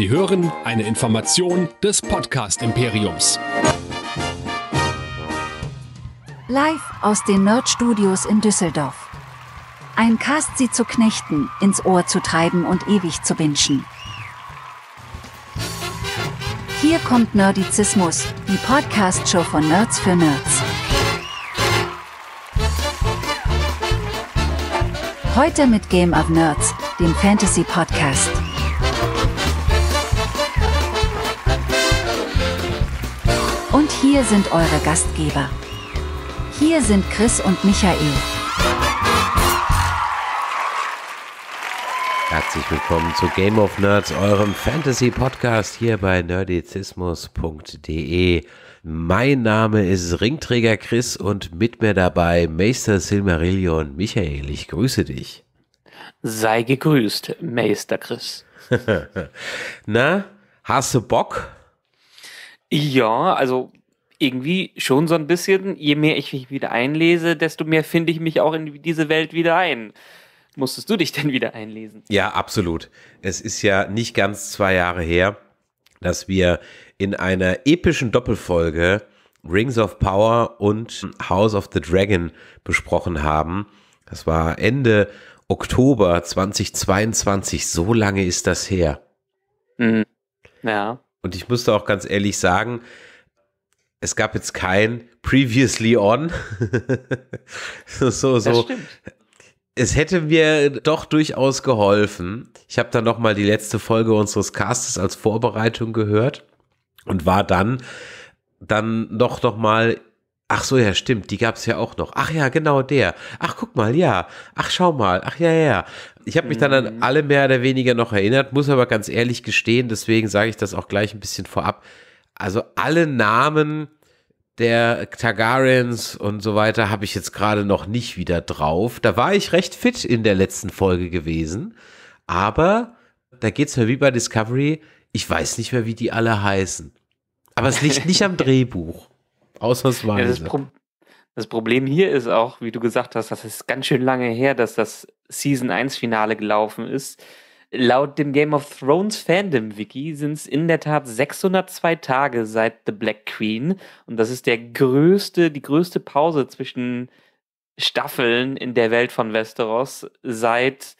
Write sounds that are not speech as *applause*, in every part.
Sie hören eine Information des Podcast Imperiums. Live aus den Nerd Studios in Düsseldorf. Ein Cast sie zu knechten, ins Ohr zu treiben und ewig zu binschen. Hier kommt Nerdizismus, die Podcast-Show von Nerds für Nerds. Heute mit Game of Nerds, dem Fantasy-Podcast. Hier sind eure Gastgeber. Hier sind Chris und Michael. Herzlich willkommen zu Game of Nerds, eurem Fantasy-Podcast hier bei nerdizismus.de. Mein Name ist Ringträger Chris und mit mir dabei Meister Silmarillion Michael. Ich grüße dich. Sei gegrüßt, Meister Chris. *laughs* Na, hast du Bock? Ja, also irgendwie schon so ein bisschen, je mehr ich mich wieder einlese, desto mehr finde ich mich auch in diese Welt wieder ein. Musstest du dich *laughs* denn wieder einlesen? Ja, absolut. Es ist ja nicht ganz zwei Jahre her, dass wir in einer epischen Doppelfolge Rings of Power und House of the Dragon besprochen haben. Das war Ende Oktober 2022. So lange ist das her. Mhm. Ja. Und ich musste auch ganz ehrlich sagen, es gab jetzt kein Previously On. *laughs* so, so. Es hätte mir doch durchaus geholfen. Ich habe dann nochmal die letzte Folge unseres Castes als Vorbereitung gehört und war dann, dann doch nochmal Ach so, ja, stimmt, die gab es ja auch noch. Ach ja, genau der. Ach, guck mal, ja. Ach, schau mal. Ach ja, ja. Ich habe mich dann an mhm. alle mehr oder weniger noch erinnert, muss aber ganz ehrlich gestehen, deswegen sage ich das auch gleich ein bisschen vorab also alle Namen der Targaryens und so weiter habe ich jetzt gerade noch nicht wieder drauf. Da war ich recht fit in der letzten Folge gewesen, aber da geht es mir wie bei Discovery, ich weiß nicht mehr, wie die alle heißen. Aber es liegt nicht am *laughs* Drehbuch. Ausnahmsweise. Ja, das, Pro das, Problem hier ist auch, wie du gesagt hast, das ist ganz schön lange her, dass das Season 1 Finale gelaufen ist. Laut dem Game of Thrones Fandom Wiki sind es in der Tat 602 Tage seit The Black Queen und das ist der größte, die größte Pause zwischen Staffeln in der Welt von Westeros seit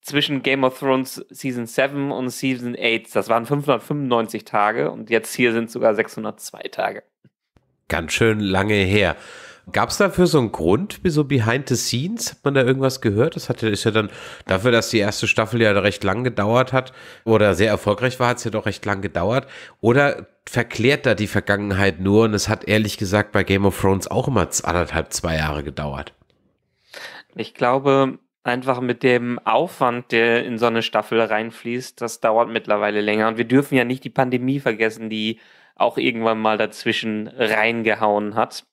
zwischen Game of Thrones Season 7 und Season 8. Das waren 595 Tage und jetzt hier sind sogar 602 Tage. Ganz schön lange her. Gab es dafür so einen Grund, so behind the scenes? Hat man da irgendwas gehört? Das hatte, ist ja dann dafür, dass die erste Staffel ja recht lang gedauert hat oder sehr erfolgreich war, hat es ja doch recht lang gedauert. Oder verklärt da die Vergangenheit nur und es hat ehrlich gesagt bei Game of Thrones auch immer anderthalb, zwei Jahre gedauert? Ich glaube, einfach mit dem Aufwand, der in so eine Staffel reinfließt, das dauert mittlerweile länger. Und wir dürfen ja nicht die Pandemie vergessen, die auch irgendwann mal dazwischen reingehauen hat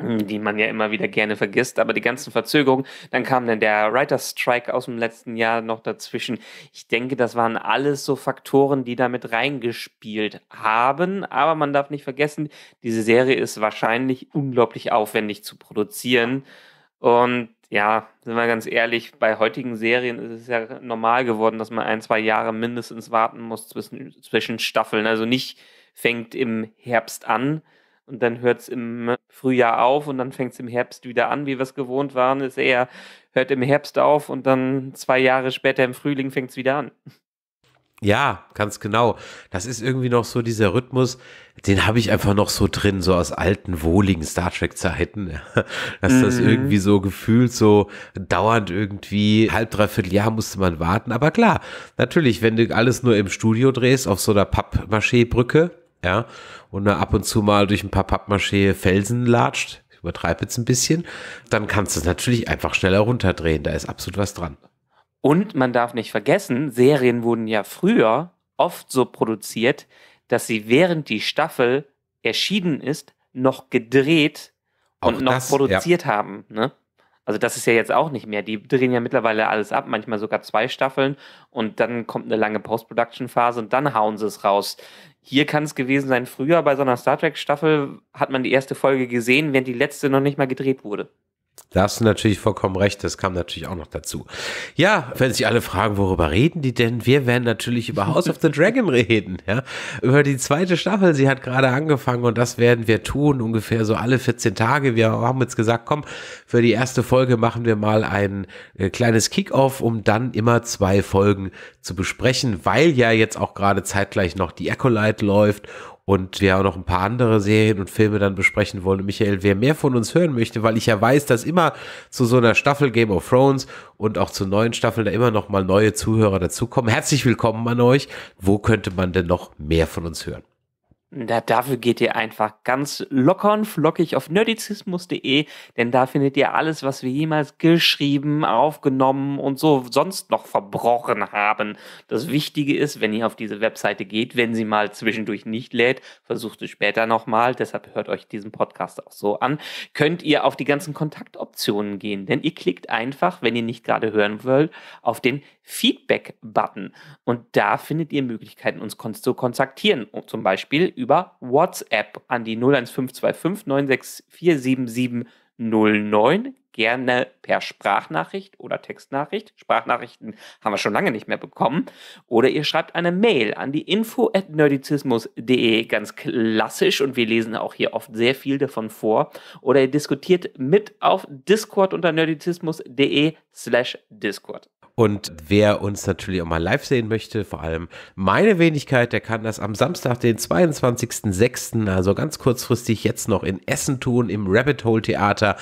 die man ja immer wieder gerne vergisst, aber die ganzen Verzögerungen, dann kam dann der Writers Strike aus dem letzten Jahr noch dazwischen. Ich denke, das waren alles so Faktoren, die damit reingespielt haben, aber man darf nicht vergessen, diese Serie ist wahrscheinlich unglaublich aufwendig zu produzieren und ja, sind wir ganz ehrlich, bei heutigen Serien ist es ja normal geworden, dass man ein, zwei Jahre mindestens warten muss zwischen, zwischen Staffeln. Also nicht fängt im Herbst an, und dann hört es im Frühjahr auf und dann fängt es im Herbst wieder an, wie wir es gewohnt waren. Ist eher, hört im Herbst auf und dann zwei Jahre später im Frühling fängt es wieder an. Ja, ganz genau. Das ist irgendwie noch so dieser Rhythmus, den habe ich einfach noch so drin, so aus alten, wohligen Star Trek-Zeiten. *laughs* Dass mhm. das irgendwie so gefühlt so dauernd irgendwie halb, dreiviertel Jahr musste man warten. Aber klar, natürlich, wenn du alles nur im Studio drehst, auf so einer Pappmaché-Brücke, ja, und da ab und zu mal durch ein paar Pappmaschee felsen latscht, ich übertreibe jetzt ein bisschen, dann kannst du es natürlich einfach schneller runterdrehen. Da ist absolut was dran. Und man darf nicht vergessen, Serien wurden ja früher oft so produziert, dass sie während die Staffel erschienen ist, noch gedreht und auch noch das, produziert ja. haben. Ne? Also das ist ja jetzt auch nicht mehr. Die drehen ja mittlerweile alles ab, manchmal sogar zwei Staffeln und dann kommt eine lange Post-Production-Phase und dann hauen sie es raus. Hier kann es gewesen sein, früher bei so einer Star Trek-Staffel hat man die erste Folge gesehen, während die letzte noch nicht mal gedreht wurde. Da hast du natürlich vollkommen recht, das kam natürlich auch noch dazu. Ja, wenn sich alle fragen, worüber reden die denn? Wir werden natürlich über House of the Dragon *laughs* reden, ja. Über die zweite Staffel, sie hat gerade angefangen und das werden wir tun, ungefähr so alle 14 Tage. Wir haben jetzt gesagt, komm, für die erste Folge machen wir mal ein äh, kleines Kickoff, um dann immer zwei Folgen zu besprechen, weil ja jetzt auch gerade zeitgleich noch die Acolyte läuft und wir auch noch ein paar andere Serien und Filme dann besprechen wollen. Und Michael, wer mehr von uns hören möchte, weil ich ja weiß, dass immer zu so einer Staffel Game of Thrones und auch zu neuen Staffeln da immer noch mal neue Zuhörer dazukommen. Herzlich willkommen an euch. Wo könnte man denn noch mehr von uns hören? Da, dafür geht ihr einfach ganz locker und flockig auf nerdizismus.de, denn da findet ihr alles, was wir jemals geschrieben, aufgenommen und so sonst noch verbrochen haben. Das Wichtige ist, wenn ihr auf diese Webseite geht, wenn sie mal zwischendurch nicht lädt, versucht es später nochmal, deshalb hört euch diesen Podcast auch so an, könnt ihr auf die ganzen Kontaktoptionen gehen, denn ihr klickt einfach, wenn ihr nicht gerade hören wollt, auf den Feedback-Button und da findet ihr Möglichkeiten, uns zu kontaktieren, zum Beispiel über WhatsApp an die 01525 9647709. Gerne per Sprachnachricht oder Textnachricht. Sprachnachrichten haben wir schon lange nicht mehr bekommen. Oder ihr schreibt eine Mail an die info at nerdizismus.de ganz klassisch und wir lesen auch hier oft sehr viel davon vor. Oder ihr diskutiert mit auf Discord unter nerdizismus.de slash Discord. Und wer uns natürlich auch mal live sehen möchte, vor allem meine Wenigkeit, der kann das am Samstag, den 22.06., also ganz kurzfristig jetzt noch in Essen tun, im Rabbit Hole Theater.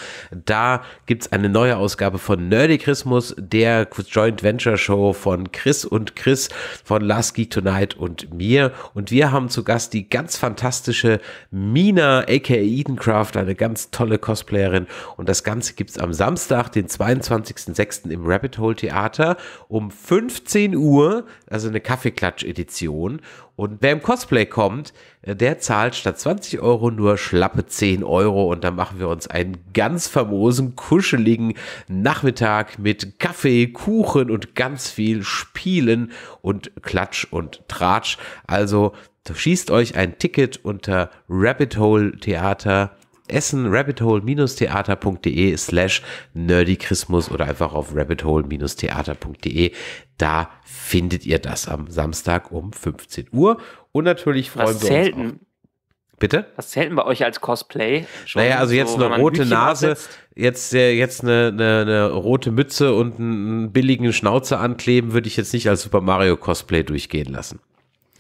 Da gibt es eine neue Ausgabe von Nerdicrismus, der Joint Venture Show von Chris und Chris von Last Geek Tonight und mir. Und wir haben zu Gast die ganz fantastische Mina, aka Edencraft, eine ganz tolle Cosplayerin. Und das Ganze gibt es am Samstag, den 22.06. im Rabbit Hole Theater später um 15 Uhr, also eine Kaffeeklatsch-Edition. Und wer im Cosplay kommt, äh, der zahlt statt 20 Euro nur schlappe 10 Euro. Und dann machen wir uns einen ganz famosen, kuscheligen Nachmittag mit Kaffee, Kuchen und ganz viel Spielen und Klatsch und Tratsch. Also schießt euch ein Ticket unter Rabbit Hole Theater Essen rabbithole-theater.de slash nerdikrismus oder einfach auf rabbithole-theater.de. Da findet ihr das am Samstag um 15 Uhr. Und natürlich freuen Was wir selten. uns. Auch. Bitte? Was zählt denn bei euch als Cosplay? Schon naja, also jetzt so, eine rote Nase, absetzt? jetzt, äh, jetzt eine, eine, eine, rote Mütze und einen billigen Schnauze ankleben, würde ich jetzt nicht als Super Mario Cosplay durchgehen lassen.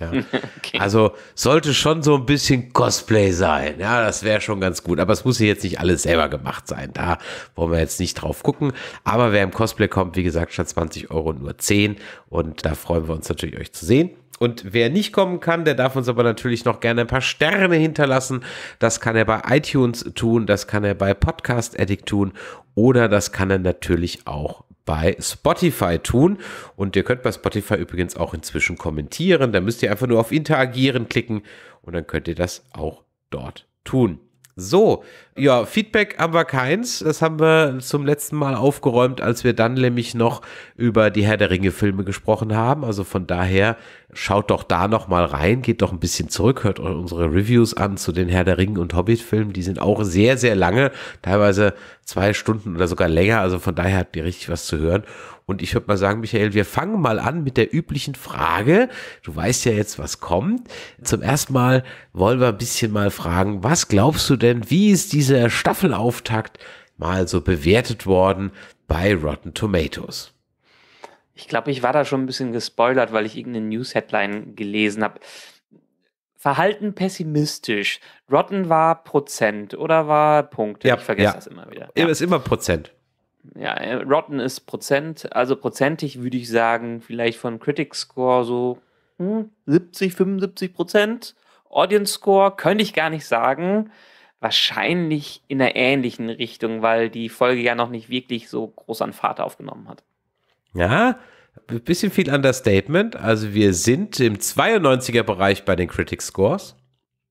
Ja. *laughs* Okay. Also sollte schon so ein bisschen Cosplay sein. Ja, das wäre schon ganz gut. Aber es muss hier jetzt nicht alles selber gemacht sein. Da wollen wir jetzt nicht drauf gucken. Aber wer im Cosplay kommt, wie gesagt, statt 20 Euro nur 10. Und da freuen wir uns natürlich, euch zu sehen. Und wer nicht kommen kann, der darf uns aber natürlich noch gerne ein paar Sterne hinterlassen. Das kann er bei iTunes tun, das kann er bei Podcast Addict tun oder das kann er natürlich auch bei Spotify tun. Und ihr könnt bei Spotify übrigens auch inzwischen kommentieren. Da müsst ihr einfach nur auf Interagieren klicken und dann könnt ihr das auch dort tun. So, ja, Feedback haben wir keins. Das haben wir zum letzten Mal aufgeräumt, als wir dann nämlich noch über die Herr der Ringe-Filme gesprochen haben. Also von daher schaut doch da nochmal rein, geht doch ein bisschen zurück, hört euch unsere Reviews an zu den Herr der Ringe und Hobbit-Filmen. Die sind auch sehr, sehr lange, teilweise zwei Stunden oder sogar länger. Also von daher habt ihr richtig was zu hören. Und ich würde mal sagen, Michael, wir fangen mal an mit der üblichen Frage. Du weißt ja jetzt, was kommt. Zum ersten Mal wollen wir ein bisschen mal fragen, was glaubst du denn, wie ist dieser Staffelauftakt mal so bewertet worden bei Rotten Tomatoes? Ich glaube, ich war da schon ein bisschen gespoilert, weil ich irgendeine News-Headline gelesen habe. Verhalten pessimistisch. Rotten war Prozent oder war Punkte? Ja, ich vergesse ja. das immer wieder. Ja. Ist immer Prozent ja, äh, Rotten ist Prozent, also prozentig würde ich sagen, vielleicht von Critic Score so hm, 70, 75 Prozent. Audience Score könnte ich gar nicht sagen. Wahrscheinlich in einer ähnlichen Richtung, weil die Folge ja noch nicht wirklich so groß an Fahrt aufgenommen hat. Ja, ein bisschen viel Understatement. Also wir sind im 92er-Bereich bei den Critic Scores.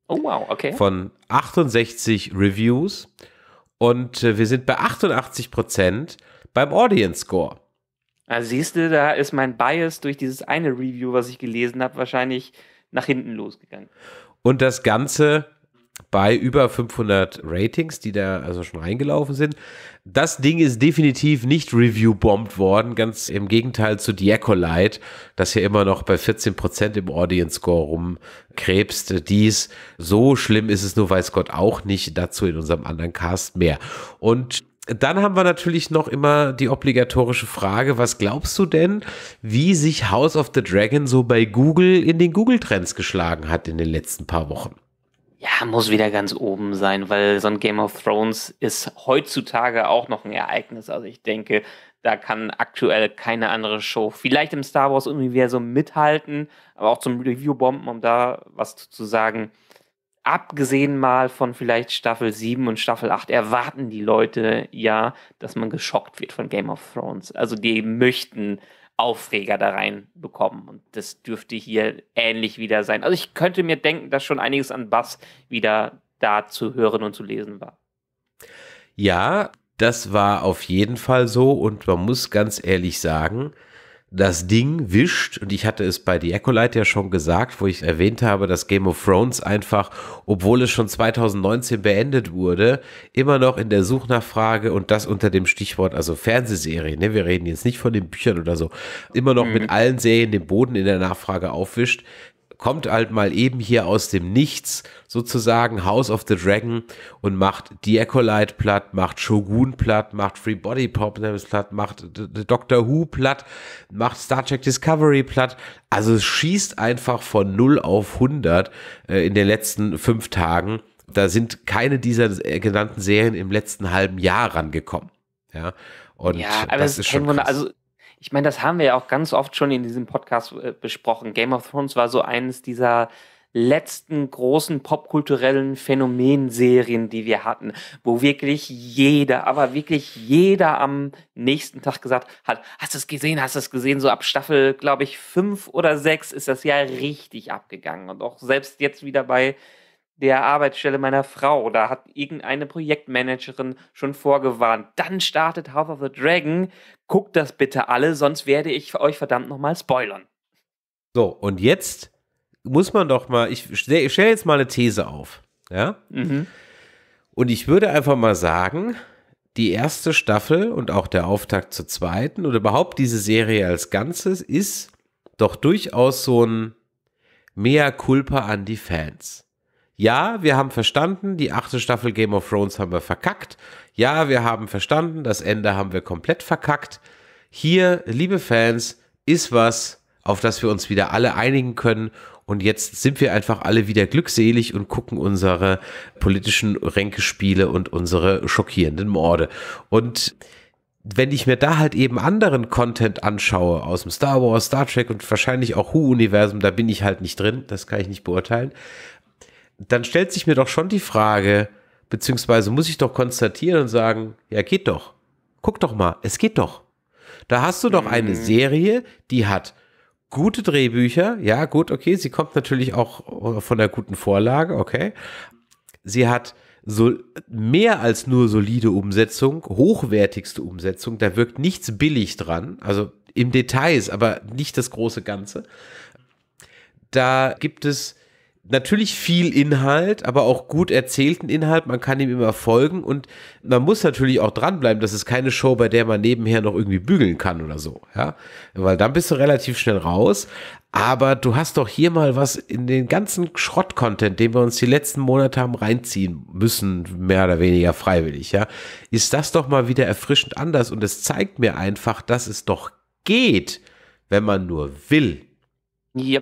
Oh wow, okay. Von 68 Reviews. Und äh, wir sind bei 88 Prozent beim Audience Score. Also siehst du, da ist mein Bias durch dieses eine Review, was ich gelesen habe, wahrscheinlich nach hinten losgegangen. Und das Ganze bei über 500 Ratings, die da also schon reingelaufen sind. Das Ding ist definitiv nicht review-bombt worden, ganz im Gegenteil zu Diacolite, das ja immer noch bei 14% im Audience-Score rumkrebst. Dies, so schlimm ist es nur, weiß Gott auch nicht, dazu in unserem anderen Cast mehr. Und dann haben wir natürlich noch immer die obligatorische Frage, was glaubst du denn, wie sich House of the Dragon so bei Google in den Google-Trends geschlagen hat in den letzten paar Wochen? Ja, muss wieder ganz oben sein, weil so ein Game of Thrones ist heutzutage auch noch ein Ereignis. Also ich denke, da kann aktuell keine andere Show vielleicht im Star Wars-Universum mithalten, aber auch zum Review-Bomben, um da was zu sagen. Abgesehen mal von vielleicht Staffel 7 und Staffel 8 erwarten die Leute ja, dass man geschockt wird von Game of Thrones. Also die möchten Aufreger da reinbekommen. Und das dürfte hier ähnlich wieder sein. Also ich könnte mir denken, dass schon einiges an Bass wieder da zu hören und zu lesen war. Ja, das war auf jeden Fall so. Und man muss ganz ehrlich sagen, das Ding wischt, und ich hatte es bei The Acolyte ja schon gesagt, wo ich erwähnt habe, dass Game of Thrones einfach, obwohl es schon 2019 beendet wurde, immer noch in der Suchnachfrage und das unter dem Stichwort, also Fernsehserien, ne, wir reden jetzt nicht von den Büchern oder so, immer noch mhm. mit allen Serien den Boden in der Nachfrage aufwischt kommt halt mal eben hier aus dem Nichts sozusagen House of the Dragon und macht die Acolyte platt, macht Shogun platt, macht Free Body Pop platt, macht Doctor Who platt, macht Star Trek Discovery platt. Also es schießt einfach von 0 auf 100 äh, in den letzten fünf Tagen. Da sind keine dieser äh, genannten Serien im letzten halben Jahr rangekommen. Ja, und ja, aber das ist schon. Wunder. Also ich meine, das haben wir ja auch ganz oft schon in diesem Podcast äh, besprochen. Game of Thrones war so eines dieser letzten großen popkulturellen Phänomenserien, die wir hatten, wo wirklich jeder, aber wirklich jeder am nächsten Tag gesagt hat, hast du es gesehen, hast du es gesehen, so ab Staffel, glaube ich, fünf oder sechs ist das ja richtig abgegangen. Und auch selbst jetzt wieder bei der Arbeitsstelle meiner Frau. oder hat irgendeine Projektmanagerin schon vorgewarnt. Dann startet House of the Dragon. Guckt das bitte alle, sonst werde ich euch verdammt nochmal spoilern. So, und jetzt muss man doch mal, ich stelle stell jetzt mal eine These auf. Ja? Mhm. Und ich würde einfach mal sagen, die erste Staffel und auch der Auftakt zur zweiten oder überhaupt diese Serie als Ganzes ist doch durchaus so ein Mea culpa an die Fans ja, wir haben verstanden, die achte Staffel Game of Thrones haben wir verkackt. Ja, wir haben verstanden, das Ende haben wir komplett verkackt. Hier, liebe Fans, ist was, auf das wir uns wieder alle einigen können. Und jetzt sind wir einfach alle wieder glückselig und gucken unsere politischen Ränkespiele und unsere schockierenden Morde. Und wenn ich mir da halt eben anderen Content anschaue aus dem Star Wars, Star Trek und wahrscheinlich auch Who-Universum, da bin ich halt nicht drin, das kann ich nicht beurteilen dann stellt sich mir doch schon die Frage, beziehungsweise muss ich doch konstatieren und sagen, ja, geht doch. Guck doch mal, es geht doch. Da hast du doch mhm. eine Serie, die hat gute Drehbücher, ja, gut, okay, sie kommt natürlich auch von der guten Vorlage, okay. Sie hat so mehr als nur solide Umsetzung, hochwertigste Umsetzung, da wirkt nichts billig dran, also im Details, aber nicht das große Ganze. Da gibt es natürlich viel Inhalt, aber auch gut erzählten Inhalt. Man kann ihm immer folgen und man muss natürlich auch dranbleiben. Das ist keine Show, bei der man nebenher noch irgendwie bügeln kann oder so, ja. Weil dann bist du relativ schnell raus. Aber du hast doch hier mal was in den ganzen Schrott-Content, den wir uns die letzten Monate haben reinziehen müssen, mehr oder weniger freiwillig, ja. Ist das doch mal wieder erfrischend anders und es zeigt mir einfach, dass es doch geht, wenn man nur will. Ja.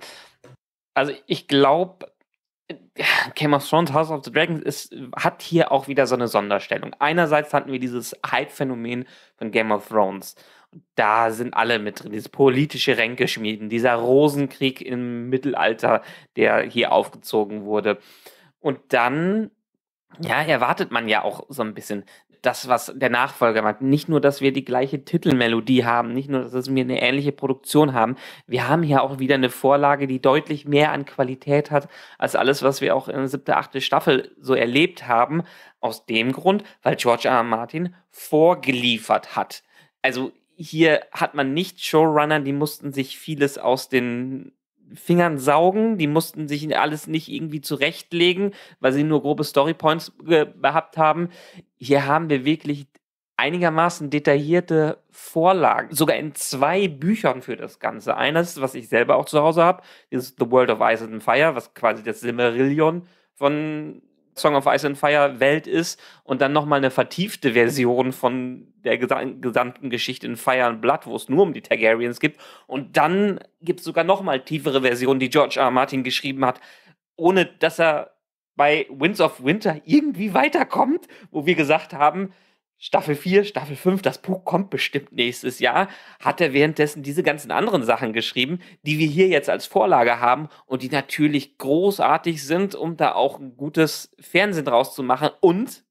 Also ich glaube, Game of Thrones, House of the Dragons ist, hat hier auch wieder so eine Sonderstellung. Einerseits hatten wir dieses Hype-Phänomen von Game of Thrones. Da sind alle mit drin, dieses politische Ränkeschmieden, dieser Rosenkrieg im Mittelalter, der hier aufgezogen wurde. Und dann, ja, erwartet man ja auch so ein bisschen das, was der Nachfolger macht. Nicht nur, dass wir die gleiche Titelmelodie haben, nicht nur, dass wir eine ähnliche Produktion haben. Wir haben hier auch wieder eine Vorlage, die deutlich mehr an Qualität hat als alles, was wir auch in der siebten, achten Staffel so erlebt haben. Aus dem Grund, weil George R. R. Martin vorgeliefert hat. Also hier hat man nicht Showrunner, die mussten sich vieles aus den Fingern saugen, die mussten sich alles nicht irgendwie zurechtlegen, weil sie nur grobe Storypoints gehabt haben hier haben wir wirklich einigermaßen detaillierte Vorlagen, sogar in zwei Büchern für das Ganze. Eines, was ich selber auch zu Hause habe, ist The World of Ice and Fire, was quasi das Silmarillion von Song of Ice and Fire Welt ist und dann nochmal eine vertiefte Version von der gesamten Geschichte in Fire and Blood, wo es nur um die Targaryens geht. Und dann gibt es sogar nochmal tiefere Versionen, die George R. R. Martin geschrieben hat, ohne dass er bei Winds of Winter irgendwie weiterkommt, wo wir gesagt haben, Staffel 4, Staffel 5, das Buch kommt bestimmt nächstes Jahr, hat er währenddessen diese ganzen anderen Sachen geschrieben, die wir hier jetzt als Vorlage haben und die natürlich großartig sind, um da auch ein gutes Fernsehen draus zu machen. Und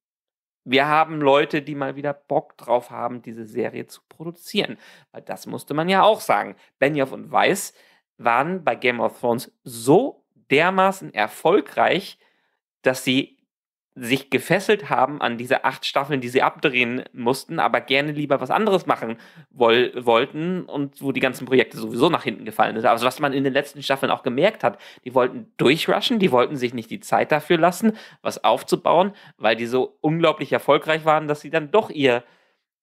wir haben Leute, die mal wieder Bock drauf haben, diese Serie zu produzieren. Weil das musste man ja auch sagen. Benioff und Weiss waren bei Game of Thrones so dermaßen erfolgreich, dass sie sich gefesselt haben an diese acht Staffeln, die sie abdrehen mussten, aber gerne lieber was anderes machen woll wollten und wo die ganzen Projekte sowieso nach hinten gefallen sind. Also was man in den letzten Staffeln auch gemerkt hat, die wollten durchrushen, die wollten sich nicht die Zeit dafür lassen, was aufzubauen, weil die so unglaublich erfolgreich waren, dass sie dann doch ihr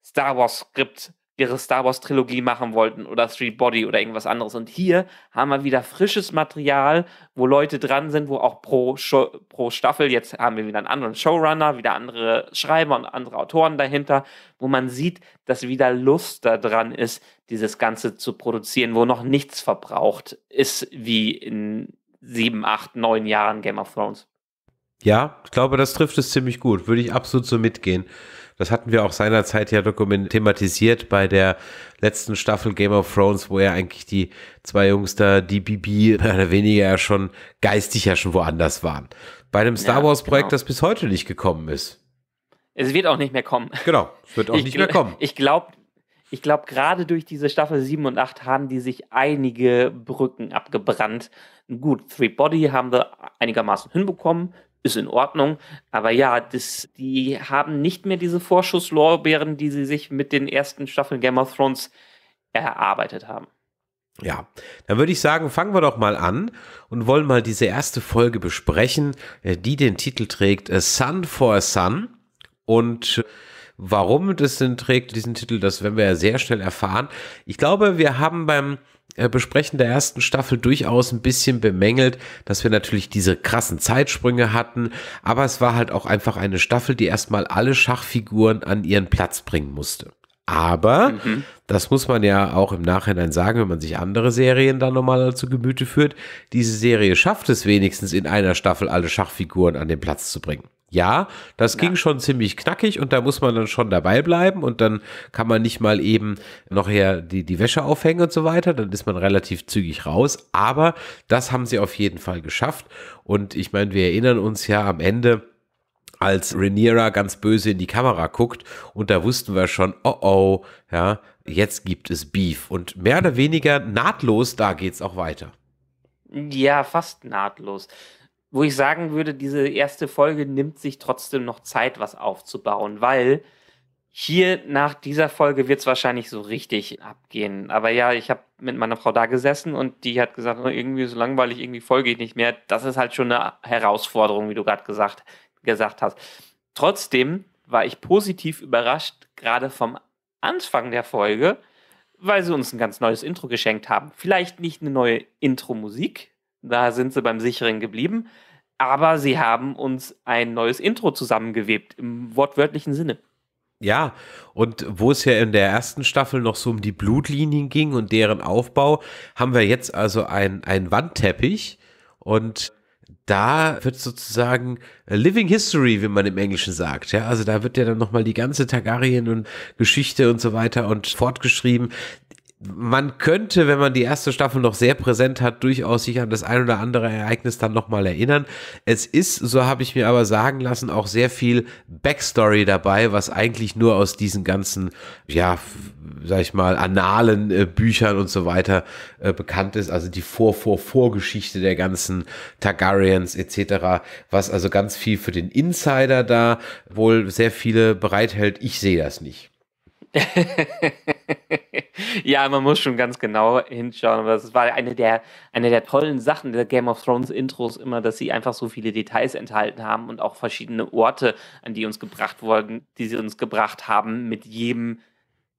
Star Wars Skript ihre Star Wars Trilogie machen wollten oder Street Body oder irgendwas anderes. Und hier haben wir wieder frisches Material, wo Leute dran sind, wo auch pro, Show, pro Staffel, jetzt haben wir wieder einen anderen Showrunner, wieder andere Schreiber und andere Autoren dahinter, wo man sieht, dass wieder Lust daran ist, dieses Ganze zu produzieren, wo noch nichts verbraucht ist, wie in sieben, acht, neun Jahren Game of Thrones. Ja, ich glaube, das trifft es ziemlich gut. Würde ich absolut so mitgehen. Das hatten wir auch seinerzeit ja thematisiert bei der letzten Staffel Game of Thrones, wo ja eigentlich die zwei Jungs da, die BB, mehr oder weniger ja schon geistig ja schon woanders waren. Bei einem Star ja, Wars Projekt, genau. das bis heute nicht gekommen ist. Es wird auch nicht mehr kommen. Genau, es wird auch ich nicht mehr kommen. Ich glaube, ich glaube, gerade durch diese Staffel 7 und 8 haben die sich einige Brücken abgebrannt. Gut, Three Body haben wir einigermaßen hinbekommen ist in Ordnung. Aber ja, das, die haben nicht mehr diese Vorschusslorbeeren, die sie sich mit den ersten Staffeln Game of Thrones erarbeitet haben. Ja, dann würde ich sagen, fangen wir doch mal an und wollen mal diese erste Folge besprechen, äh, die den Titel trägt A äh, Sun for a Sun. Und äh, warum das denn trägt, diesen Titel, das werden wir ja sehr schnell erfahren. Ich glaube, wir haben beim äh, Besprechen der ersten Staffel durchaus ein bisschen bemängelt, dass wir natürlich diese krassen Zeitsprünge hatten, aber es war halt auch einfach eine Staffel, die erstmal alle Schachfiguren an ihren Platz bringen musste. Aber mhm. das muss man ja auch im Nachhinein sagen, wenn man sich andere Serien dann nochmal zu Gemüte führt. Diese Serie schafft es wenigstens in einer Staffel, alle Schachfiguren an den Platz zu bringen. Ja, das ja. ging schon ziemlich knackig und da muss man dann schon dabei bleiben und dann kann man nicht mal eben noch her die, die Wäsche aufhängen und so weiter, dann ist man relativ zügig raus, aber das haben sie auf jeden Fall geschafft und ich meine, wir erinnern uns ja am Ende, als Rhaenyra ganz böse in die Kamera guckt und da wussten wir schon, oh oh, ja, jetzt gibt es Beef und mehr oder weniger nahtlos, da geht es auch weiter. Ja, fast nahtlos wo ich sagen würde, diese erste Folge nimmt sich trotzdem noch Zeit, was aufzubauen, weil hier nach dieser Folge wird es wahrscheinlich so richtig abgehen. Aber ja, ich habe mit meiner Frau da gesessen und die hat gesagt, oh, irgendwie so langweilig, irgendwie folge ich nicht mehr. Das ist halt schon eine Herausforderung, wie du gerade gesagt, gesagt hast. Trotzdem war ich positiv überrascht, gerade vom Anfang der Folge, weil sie uns ein ganz neues Intro geschenkt haben. Vielleicht nicht eine neue Intro-Musik, da sind sie beim Sicheren geblieben. Aber sie haben uns ein neues Intro zusammengewebt, im wortwörtlichen Sinne. Ja, und wo es ja in der ersten Staffel noch so um die Blutlinien ging und deren Aufbau, haben wir jetzt also einen Wandteppich und da wird sozusagen Living History, wie man im Englischen sagt. Ja, also da wird ja dann nochmal die ganze Targaryen und Geschichte und so weiter und fortgeschrieben man könnte, wenn man die erste Staffel noch sehr präsent hat, durchaus sich an das ein oder andere Ereignis dann nochmal erinnern. Es ist, so habe ich mir aber sagen lassen, auch sehr viel Backstory dabei, was eigentlich nur aus diesen ganzen, ja, sag ich mal, analen äh, Büchern und so weiter äh, bekannt ist. Also die Vor-Vor-Vorgeschichte der ganzen Targaryens etc., was also ganz viel für den Insider da wohl sehr viele bereithält. Ich sehe das nicht. *laughs* ja, man muss schon ganz genau hinschauen. Aber das war eine der, eine der tollen Sachen der Game of Thrones Intros immer, dass sie einfach so viele Details enthalten haben und auch verschiedene Orte, an die uns gebracht wurden, die sie uns gebracht haben mit jedem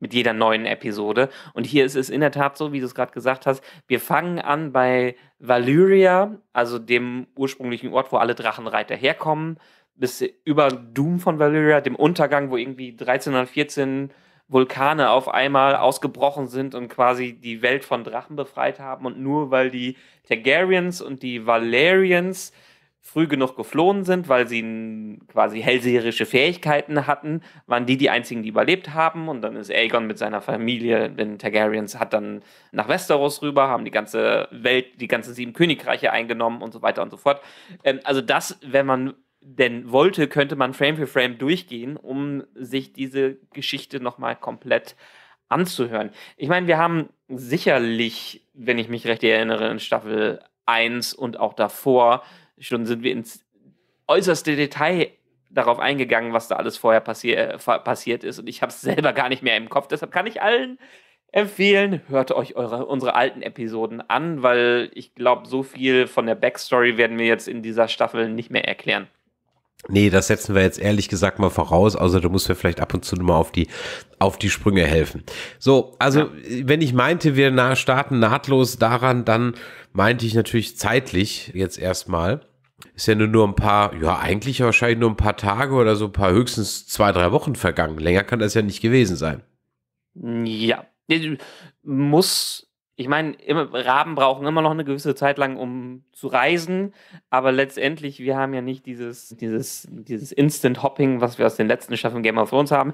mit jeder neuen Episode. Und hier ist es in der Tat so, wie du es gerade gesagt hast, wir fangen an bei Valyria, also dem ursprünglichen Ort, wo alle Drachenreiter herkommen, bis über Doom von Valyria, dem Untergang, wo irgendwie 1314 Vulkane auf einmal ausgebrochen sind und quasi die Welt von Drachen befreit haben. Und nur weil die Targaryens und die Valerians früh genug geflohen sind, weil sie quasi hellseherische Fähigkeiten hatten, waren die die einzigen, die überlebt haben. Und dann ist Aegon mit seiner Familie, den Targaryens, hat dann nach Westeros rüber, haben die ganze Welt, die ganzen sieben Königreiche eingenommen und so weiter und so fort. Ähm, also das, wenn man denn wollte, könnte man Frame für Frame durchgehen, um sich diese Geschichte nochmal komplett anzuhören. Ich meine, wir haben sicherlich, wenn ich mich recht erinnere, in Staffel 1 und auch davor schon sind wir ins äußerste Detail darauf eingegangen, was da alles vorher passier äh, passiert ist. Und ich habe es *laughs* selber gar nicht mehr im Kopf. Deshalb kann ich allen empfehlen, hört euch eure, unsere alten Episoden an, weil ich glaube, so viel von der Backstory werden wir jetzt in dieser Staffel nicht mehr erklären. Nee, das setzen wir jetzt ehrlich gesagt mal voraus, außer du musst mir vielleicht ab und zu mal auf die, auf die Sprünge helfen. So, also ja. wenn ich meinte, wir starten nahtlos daran, dann meinte ich natürlich zeitlich jetzt erstmal. Ist ja nur, nur ein paar, ja, eigentlich wahrscheinlich nur ein paar Tage oder so ein paar, höchstens zwei, drei Wochen vergangen. Länger kann das ja nicht gewesen sein. Ja, muss ich meine, Raben brauchen immer noch eine gewisse Zeit lang, um zu reisen, aber letztendlich, wir haben ja nicht dieses, dieses, dieses Instant-Hopping, was wir aus den letzten Staffeln Game of Thrones haben.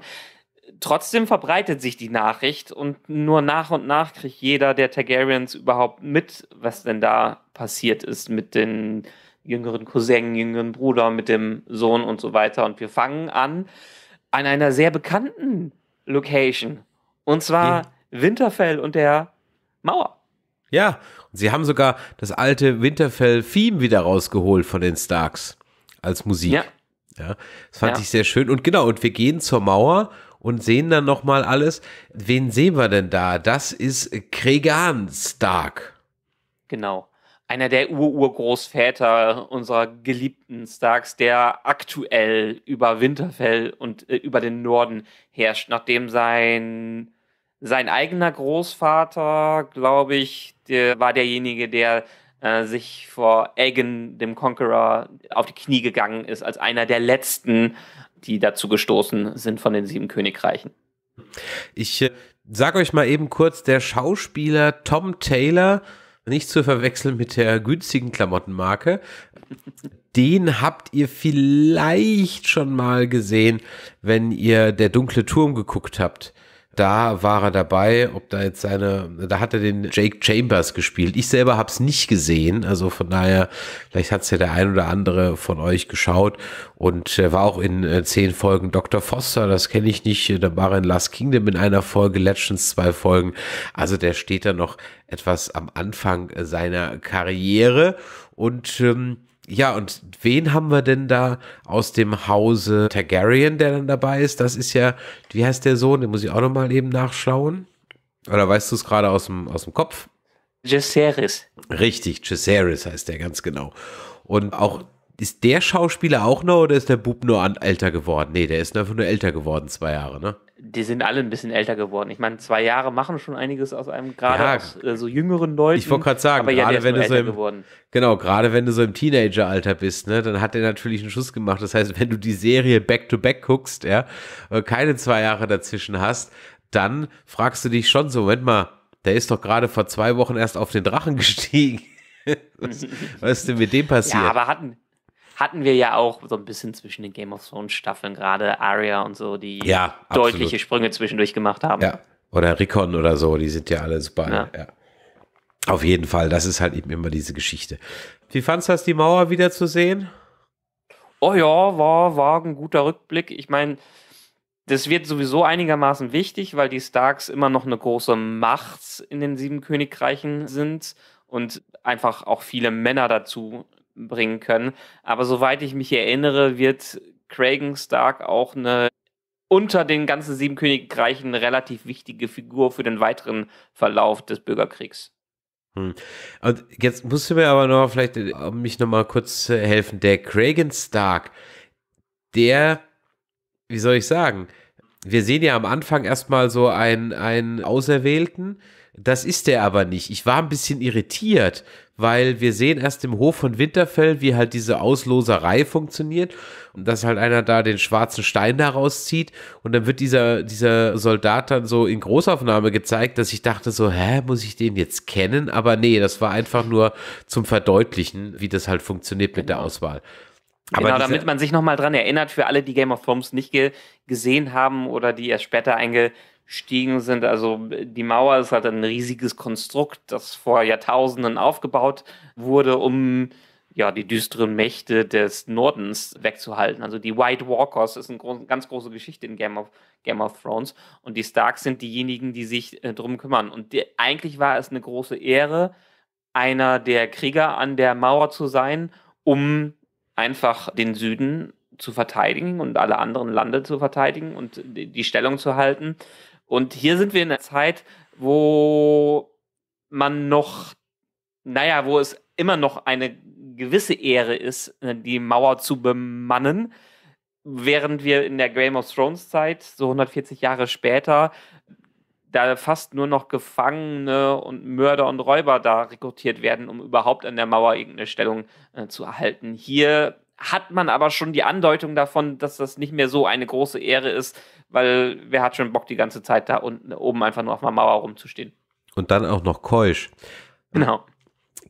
Trotzdem verbreitet sich die Nachricht und nur nach und nach kriegt jeder der Targaryens überhaupt mit, was denn da passiert ist mit den jüngeren Cousinen, jüngeren Bruder, mit dem Sohn und so weiter. Und wir fangen an an einer sehr bekannten Location. Und zwar ja. Winterfell und der Mauer. Ja, und sie haben sogar das alte Winterfell-Theme wieder rausgeholt von den Starks als Musik. Ja. ja das fand ja. ich sehr schön. Und genau, und wir gehen zur Mauer und sehen dann nochmal alles. Wen sehen wir denn da? Das ist Kregan Stark. Genau. Einer der Urgroßväter unserer geliebten Starks, der aktuell über Winterfell und äh, über den Norden herrscht, nachdem sein sein eigener Großvater, glaube ich, der war derjenige, der äh, sich vor Aegon, dem Conqueror, auf die Knie gegangen ist, als einer der letzten, die dazu gestoßen sind von den sieben Königreichen. Ich äh, sage euch mal eben kurz, der Schauspieler Tom Taylor, nicht zu verwechseln mit der günstigen Klamottenmarke, den habt ihr vielleicht schon mal gesehen, wenn ihr der dunkle Turm geguckt habt. Da war er dabei, ob da jetzt seine, da hat er den Jake Chambers gespielt. Ich selber habe es nicht gesehen, also von daher, vielleicht hat es ja der ein oder andere von euch geschaut und er war auch in äh, zehn Folgen Dr. Foster, das kenne ich nicht, äh, da war er in Last Kingdom in einer Folge, Legends zwei Folgen, also der steht da noch etwas am Anfang seiner Karriere und ähm, ja, und wen haben wir denn da aus dem Hause Targaryen, der dann dabei ist? Das ist ja, wie heißt der Sohn? Den muss ich auch nochmal eben nachschauen. Oder weißt du es gerade aus dem, aus dem Kopf? Jaceres. Richtig, Jaceres heißt der ganz genau. Und auch ist der Schauspieler auch noch oder ist der Bub nur älter geworden? Nee, der ist einfach nur älter geworden, zwei Jahre, ne? die sind alle ein bisschen älter geworden. Ich meine, zwei Jahre machen schon einiges aus einem gerade ja, aus, äh, so jüngeren Leuten. Ich wollte gerade sagen, aber gerade ja, wenn du so im, geworden. genau, gerade wenn du so im Teenageralter bist, ne, dann hat der natürlich einen Schuss gemacht. Das heißt, wenn du die Serie back to back guckst, ja, äh, keine zwei Jahre dazwischen hast, dann fragst du dich schon so, Moment mal, der ist doch gerade vor zwei Wochen erst auf den Drachen *laughs* gestiegen. was, was ist denn mit dem passiert? Ja, aber hatten hatten wir ja auch so ein bisschen zwischen den Game of Thrones Staffeln, gerade Arya und so, die ja, deutliche Sprünge zwischendurch gemacht haben. Ja. Oder Rickon oder so, die sind ja alle super. Ja. ja. Auf jeden Fall, das ist halt eben immer diese Geschichte. Wie fandst du das, die Mauer wiederzusehen? Oh ja, war, war ein guter Rückblick. Ich meine, das wird sowieso einigermaßen wichtig, weil die Starks immer noch eine große Macht in den sieben Königreichen sind und einfach auch viele Männer dazu bringen können. Aber soweit ich mich erinnere, wird Kragen Stark auch eine unter den ganzen sieben Königreichen eine relativ wichtige Figur für den weiteren Verlauf des Bürgerkriegs. Hm. Und jetzt musst du mir aber noch vielleicht äh, mich noch mal kurz helfen. Der Kragen Stark, der, wie soll ich sagen, wir sehen ja am Anfang erstmal so einen, einen Auserwählten. Das ist der aber nicht. Ich war ein bisschen irritiert, weil wir sehen erst im Hof von Winterfell, wie halt diese Ausloserei funktioniert und dass halt einer da den schwarzen Stein daraus zieht und dann wird dieser, dieser Soldat dann so in Großaufnahme gezeigt, dass ich dachte so, hä, muss ich den jetzt kennen? Aber nee, das war einfach nur zum Verdeutlichen, wie das halt funktioniert mit der genau. Auswahl. Genau, Aber genau, damit man sich nochmal dran erinnert, für alle, die Game of Thrones nicht ge gesehen haben oder die erst später eingeschaltet gestiegen sind. Also die Mauer ist halt ein riesiges Konstrukt, das vor Jahrtausenden aufgebaut wurde, um ja, die düsteren Mächte des Nordens wegzuhalten. Also die White Walkers ist eine groß, ganz große Geschichte in Game of, Game of Thrones. Und die Starks sind diejenigen, die sich äh, drum kümmern. Und die, eigentlich war es eine große Ehre, einer der Krieger an der Mauer zu sein, um einfach den Süden zu verteidigen und alle anderen Lande zu verteidigen und die, die Stellung zu halten. Und hier sind wir in einer Zeit, wo man noch, naja, wo es immer noch eine gewisse Ehre ist, äh, die Mauer zu bemannen, während wir in der Game of Thrones Zeit, so 140 Jahre später, da fast nur noch Gefangene und Mörder und Räuber da rekrutiert werden, um überhaupt an der Mauer irgendeine Stellung äh, zu erhalten. Hier hat man aber schon die Andeutung davon, dass das nicht mehr so eine große Ehre ist, weil wer hat schon Bock, die ganze Zeit da unten oben einfach nur auf einer Mauer rumzustehen. Und dann auch noch keusch. Genau.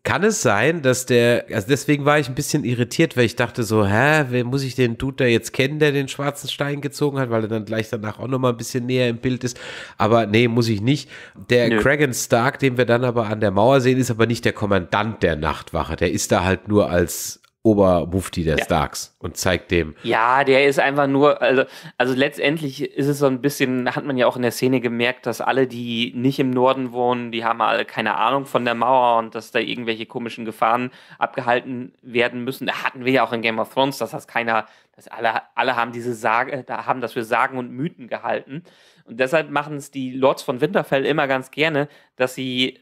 Kann es sein, dass der, also deswegen war ich ein bisschen irritiert, weil ich dachte so, hä, wer muss ich den Dude da jetzt kennen, der den schwarzen Stein gezogen hat, weil er dann gleich danach auch nochmal ein bisschen näher im Bild ist. Aber nee, muss ich nicht. Der Nö. Kragan Stark, den wir dann aber an der Mauer sehen, ist aber nicht der Kommandant der Nachtwache. Der ist da halt nur als, Obermufti der ja. Starks und zeigt dem. Ja, der ist einfach nur, also, also letztendlich ist es so ein bisschen, hat man ja auch in der Szene gemerkt, dass alle, die nicht im Norden wohnen, die haben alle keine Ahnung von der Mauer und dass da irgendwelche komischen Gefahren abgehalten werden müssen. Da hatten wir ja auch in Game of Thrones, dass das keiner, dass alle, alle haben diese Sage, da haben das für Sagen und Mythen gehalten. Und deshalb machen es die Lords von Winterfell immer ganz gerne, dass sie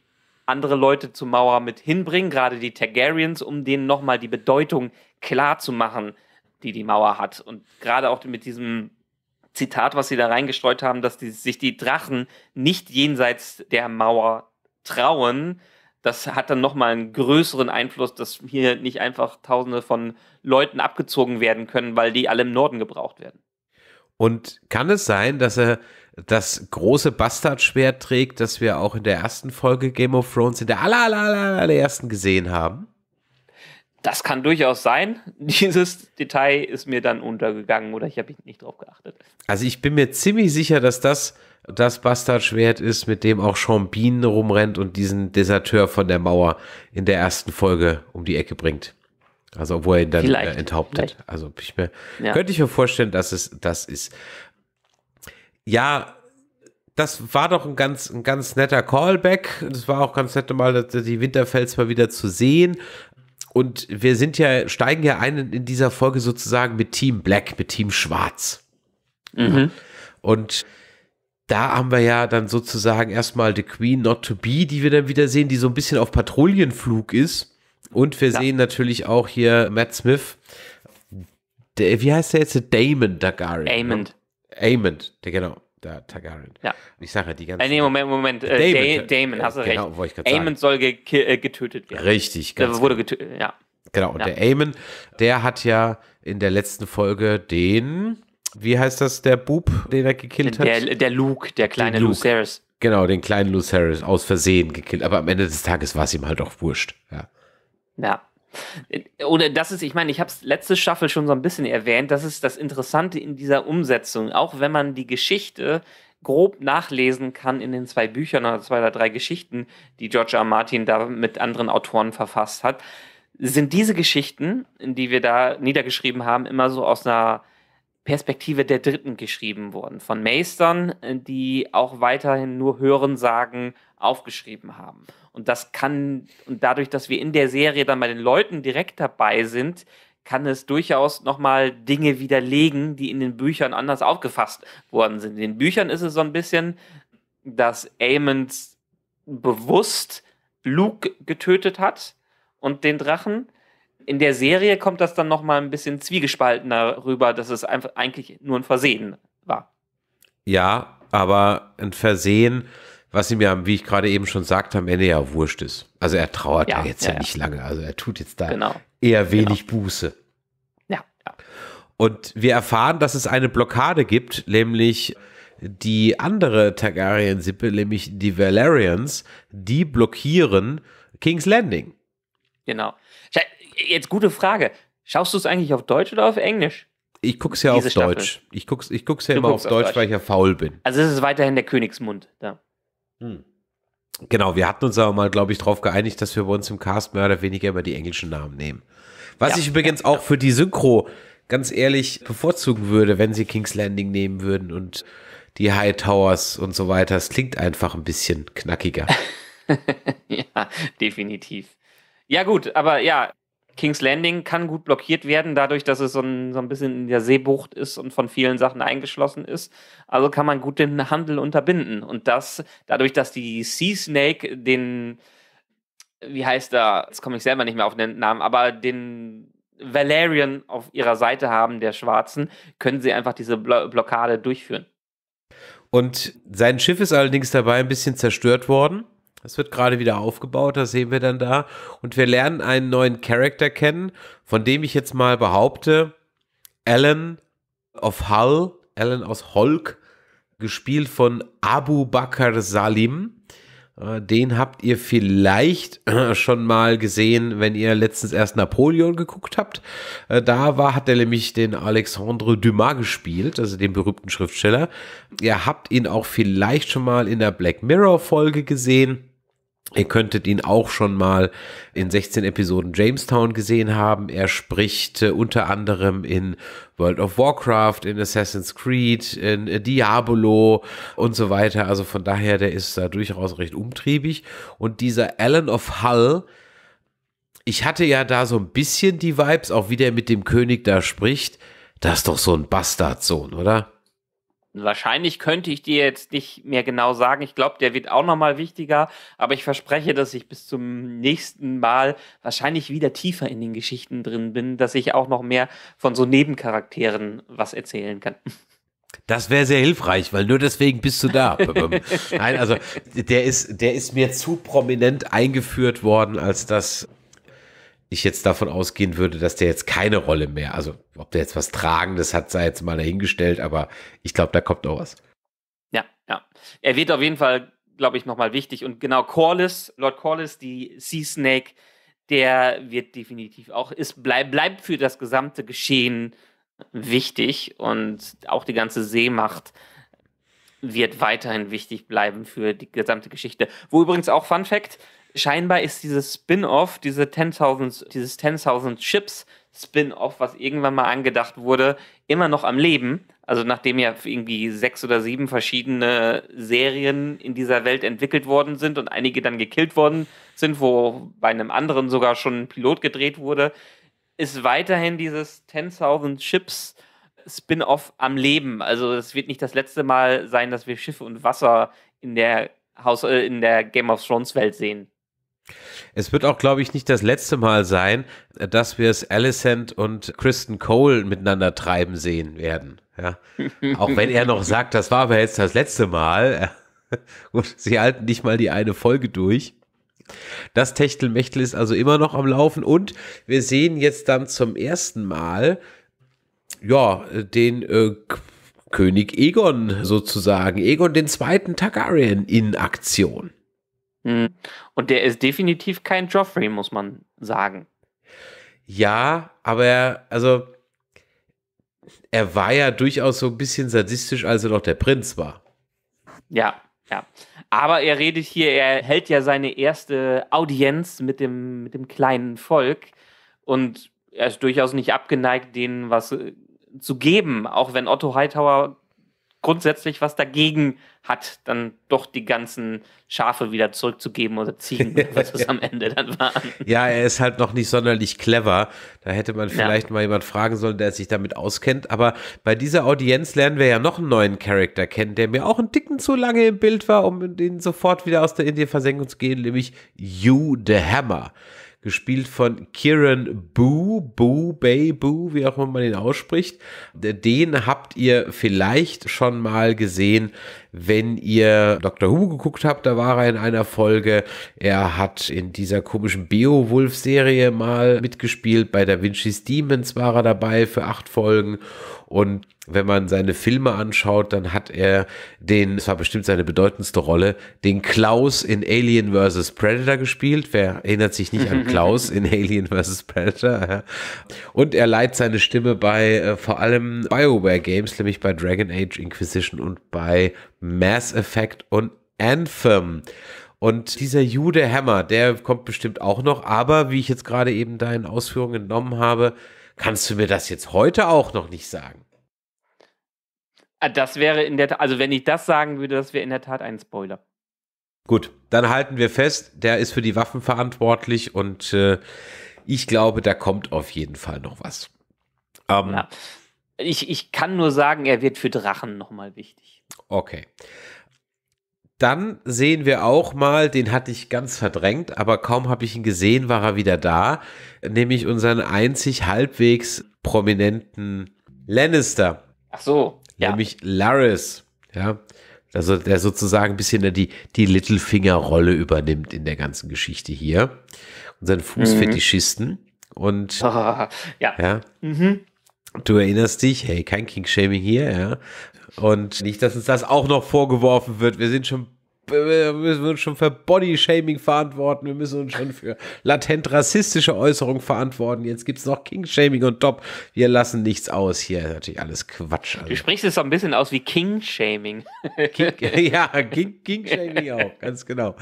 andere Leute zur Mauer mit hinbringen, gerade die Targaryens, um denen nochmal die Bedeutung klar zu machen, die die Mauer hat. Und gerade auch mit diesem Zitat, was sie da reingestreut haben, dass die, sich die Drachen nicht jenseits der Mauer trauen, das hat dann nochmal einen größeren Einfluss, dass hier nicht einfach Tausende von Leuten abgezogen werden können, weil die alle im Norden gebraucht werden. Und kann es sein, dass er das große Bastardschwert trägt, das wir auch in der ersten Folge Game of Thrones in der aller, aller, aller, allerersten gesehen haben. Das kann durchaus sein. *laughs* Dieses Detail ist mir dann untergegangen oder ich habe nicht drauf geachtet. Also ich bin mir ziemlich sicher, dass das das Bastardschwert ist, mit dem auch Sean Bean rumrennt und diesen Deserteur von der Mauer in der ersten Folge um die Ecke bringt. Also obwohl er ihn dann äh, vielleicht, enthauptet. Vielleicht. Also ich mir, ja. könnte ich mir vorstellen, dass es das ist ja, das war doch ein ganz, ein ganz netter Callback. Es war auch ganz nett, mal die Winterfels mal wieder zu sehen. Und wir sind ja, steigen ja ein in dieser Folge sozusagen mit Team Black, mit Team Schwarz. Mhm. Und da haben wir ja dann sozusagen erstmal The Queen Not to Be, die wir dann wieder sehen, die so ein bisschen auf Patrouillenflug ist. Und wir ja. sehen natürlich auch hier Matt Smith. Der, wie heißt der jetzt? Damon Dagari. Ne? Damon. Ne? Aemond, der genau. der Targaryen. Ja. ich sage die ganze Zeit. Nee, Moment, Moment. Äh, Damon, Damon, hast du genau, recht. Genau, wollte soll ge äh, getötet werden. Richtig, ganz Der wurde genau. getötet, ja. Genau, und ja. der Aemon, der hat ja in der letzten Folge den, wie heißt das, der Bub, den er gekillt der, hat? Der Luke, der kleine Luke. Lucerys. Genau, den kleinen Lucerys aus Versehen gekillt. Aber am Ende des Tages war es ihm halt auch wurscht. Ja. ja oder das ist, ich meine, ich habe es letzte Staffel schon so ein bisschen erwähnt, das ist das Interessante in dieser Umsetzung. Auch wenn man die Geschichte grob nachlesen kann in den zwei Büchern oder zwei oder drei Geschichten, die George R. Martin da mit anderen Autoren verfasst hat, sind diese Geschichten, die wir da niedergeschrieben haben, immer so aus einer Perspektive der Dritten geschrieben worden, von Meistern, äh, die auch weiterhin nur Hörensagen aufgeschrieben haben. Und das kann, und dadurch, dass wir in der Serie dann bei den Leuten direkt dabei sind, kann es durchaus nochmal Dinge widerlegen, die in den Büchern anders aufgefasst worden sind. In den Büchern ist es so ein bisschen, dass Aemond bewusst Luke getötet hat und den Drachen in der Serie kommt das dann nochmal ein bisschen zwiegespalten darüber, dass es einfach eigentlich nur ein Versehen war. Ja, aber ein Versehen, was ihm ja, wie ich gerade eben schon sagte, am Ende ja wurscht ist. Also er trauert ja, ja jetzt ja, ja, nicht lange. Also er tut jetzt da genau. eher genau. wenig genau. Buße. Ja, ja. Und wir erfahren, dass es eine Blockade gibt, nämlich die andere Targaryen-Sippe, nämlich die Valerians, die blockieren King's Landing. Genau. Jetzt gute Frage. Schaust du es eigentlich auf Deutsch oder auf Englisch? Ich gucke es ja Diese auf Staffel. Deutsch. Ich guck's, ich ja du immer auf Deutsch, Deutsch, weil ich ja faul bin. Also es ist weiterhin der Königsmund da. Hm. Genau, wir hatten uns aber mal, glaube ich, darauf geeinigt, dass wir bei uns im Cast mehr oder weniger immer die englischen Namen nehmen. Was ja, ich übrigens ja, auch ja. für die Synchro ganz ehrlich bevorzugen würde, wenn sie King's Landing nehmen würden und die High Towers und so weiter. Es klingt einfach ein bisschen knackiger. *laughs* ja, definitiv. Ja, gut, aber ja, King's Landing kann gut blockiert werden, dadurch, dass es so ein, so ein bisschen in der Seebucht ist und von vielen Sachen eingeschlossen ist. Also kann man gut den Handel unterbinden. Und das dadurch, dass die Sea Snake den, wie heißt er, jetzt komme ich selber nicht mehr auf den Namen, aber den Valerian auf ihrer Seite haben, der Schwarzen, können sie einfach diese Blo Blockade durchführen. Und sein Schiff ist allerdings dabei ein bisschen zerstört worden. Es wird gerade wieder aufgebaut, das sehen wir dann da. Und wir lernen einen neuen Charakter kennen, von dem ich jetzt mal behaupte, Alan of Hull, Alan aus Hulk, gespielt von Abu Bakr Salim. Äh, den habt ihr vielleicht äh, schon mal gesehen, wenn ihr letztens erst Napoleon geguckt habt. Äh, da war, hat er nämlich den Alexandre Dumas gespielt, also den berühmten Schriftsteller. Ihr habt ihn auch vielleicht schon mal in der Black Mirror Folge gesehen. Ihr könntet ihn auch schon mal in 16 Episoden Jamestown gesehen haben. Er spricht äh, unter anderem in World of Warcraft, in Assassin's Creed, in äh, Diablo und so weiter. Also von daher, der ist da durchaus recht umtriebig. Und dieser Alan of Hull, ich hatte ja da so ein bisschen die Vibes, auch wie der mit dem König da spricht. Das ist doch so ein Bastardsohn, oder? Wahrscheinlich könnte ich dir jetzt nicht mehr genau sagen. Ich glaube, der wird auch nochmal wichtiger. Aber ich verspreche, dass ich bis zum nächsten Mal wahrscheinlich wieder tiefer in den Geschichten drin bin, dass ich auch noch mehr von so Nebencharakteren was erzählen kann. Das wäre sehr hilfreich, weil nur deswegen bist du da. *laughs* Nein, also der ist, der ist mir zu prominent eingeführt worden, als dass ich jetzt davon ausgehen würde, dass der jetzt keine Rolle mehr, also ob der jetzt was Tragendes hat, sei jetzt mal dahingestellt, aber ich glaube, da kommt auch was. Ja, ja. Er wird auf jeden Fall, glaube ich, nochmal wichtig. Und genau, Corliss, Lord Corliss, die Sea Snake, der wird definitiv auch, ist, bleib, bleibt für das gesamte Geschehen wichtig und auch die ganze Seemacht wird weiterhin wichtig bleiben für die gesamte Geschichte. Wo übrigens auch Fun Fact, scheinbar ist dieses Spin-off, diese 10.000, dieses 10.000 Chips Spin-off, was irgendwann mal angedacht wurde, immer noch am Leben. Also nachdem ja irgendwie sechs oder sieben verschiedene Serien in dieser Welt entwickelt worden sind und einige dann gekillt worden sind, wo bei einem anderen sogar schon ein Pilot gedreht wurde, ist weiterhin dieses 10.000 Chips Spin-off am Leben. Also es wird nicht das letzte Mal sein, dass wir Schiffe und Wasser in der Haus äh, in der Game of Thrones Welt sehen. Es wird auch, glaube ich, nicht das letzte Mal sein, äh, dass wir es Alicent und Kristen Cole miteinander treiben sehen werden. Ja? *laughs* Auch wenn er noch sagt, das war aber jetzt das letzte Mal. Und *laughs* sie halten nicht mal die eine Folge durch. Das Techtelmechtel ist also immer noch am Laufen und wir sehen jetzt dann zum ersten Mal, ja, den äh, König Egon sozusagen, Egon den zweiten Targaryen in Aktion. Hm. Und der ist definitiv kein Joffrey, muss man sagen. Ja, aber er, also er war ja durchaus so ein bisschen sadistisch, als er noch der Prinz war. Ja, ja. Aber er redet hier, er hält ja seine erste Audienz mit dem, mit dem kleinen Volk und er ist durchaus nicht abgeneigt, denen was äh, zu geben, auch wenn Otto Hightower grundsätzlich was dagegen hat, dann doch die ganzen Schafe wieder zurückzugeben oder ziehen, *laughs* was es am Ende dann war. Ja, er ist halt noch nicht sonderlich clever. Da hätte man vielleicht ja. mal jemand fragen sollen, der sich damit auskennt. Aber bei dieser Audienz lernen wir ja noch einen neuen Charakter kennen, der mir auch einen Ticken zu lange im Bild war, um den sofort wieder aus der Indie versenken zu gehen, nämlich You the Hammer gespielt von Kieran Boo, Boo, Bay Boo, wie auch immer man ihn ausspricht. Den habt ihr vielleicht schon mal gesehen wenn ihr Dr. Who geguckt habt, da war er in einer Folge. Er hat in dieser komischen Beowulf-Serie mal mitgespielt. Bei Da Vinci's Demons war er dabei für acht Folgen. Und wenn man seine Filme anschaut, dann hat er den, das war bestimmt seine bedeutendste Rolle, den Klaus in Alien vs. Predator gespielt. Wer erinnert sich nicht an *laughs* Klaus in Alien vs. Predator? Und er leiht seine Stimme bei äh, vor allem Bioware Games, nämlich bei Dragon Age Inquisition und bei Mass Effect und Anthem. Und dieser Jude Hammer, der kommt bestimmt auch noch, aber wie ich jetzt gerade eben deinen Ausführungen entnommen habe, kannst du mir das jetzt heute auch noch nicht sagen. Ah, das wäre in der Tat, also wenn ich das sagen würde, das wäre in der Tat ein Spoiler. Gut, dann halten wir fest, der ist für die Waffen verantwortlich und äh, ich glaube, da kommt auf jeden Fall noch was. Ähm, ja. ich, ich kann nur sagen, er wird für Drachen nochmal wichtig. Okay. Dann sehen wir auch mal, den hatte ich ganz verdrängt, aber kaum habe ich ihn gesehen, war er wieder da, nämlich unseren einzig halbwegs prominenten Lannister. Ach so, ja. Nämlich Laris, ja. Also der sozusagen ein bisschen die, die Littlefinger-Rolle übernimmt in der ganzen Geschichte hier. Unseren Fußfetischisten. Mhm. Und *laughs* ja. ja. Mhm. Du erinnerst dich, hey, kein King-Shaming hier, ja. Und nicht, dass uns das auch noch vorgeworfen wird. Wir sind schon wir müssen uns schon für Body-Shaming verantworten, wir müssen uns schon für latent rassistische Äußerungen verantworten. Jetzt gibt es noch King-Shaming und Top. Wir lassen nichts aus hier. Natürlich alles Quatsch. Also. Du sprichst es so ein bisschen aus wie King-Shaming. King, *laughs* *laughs* ja, King-Shaming King auch, ganz genau.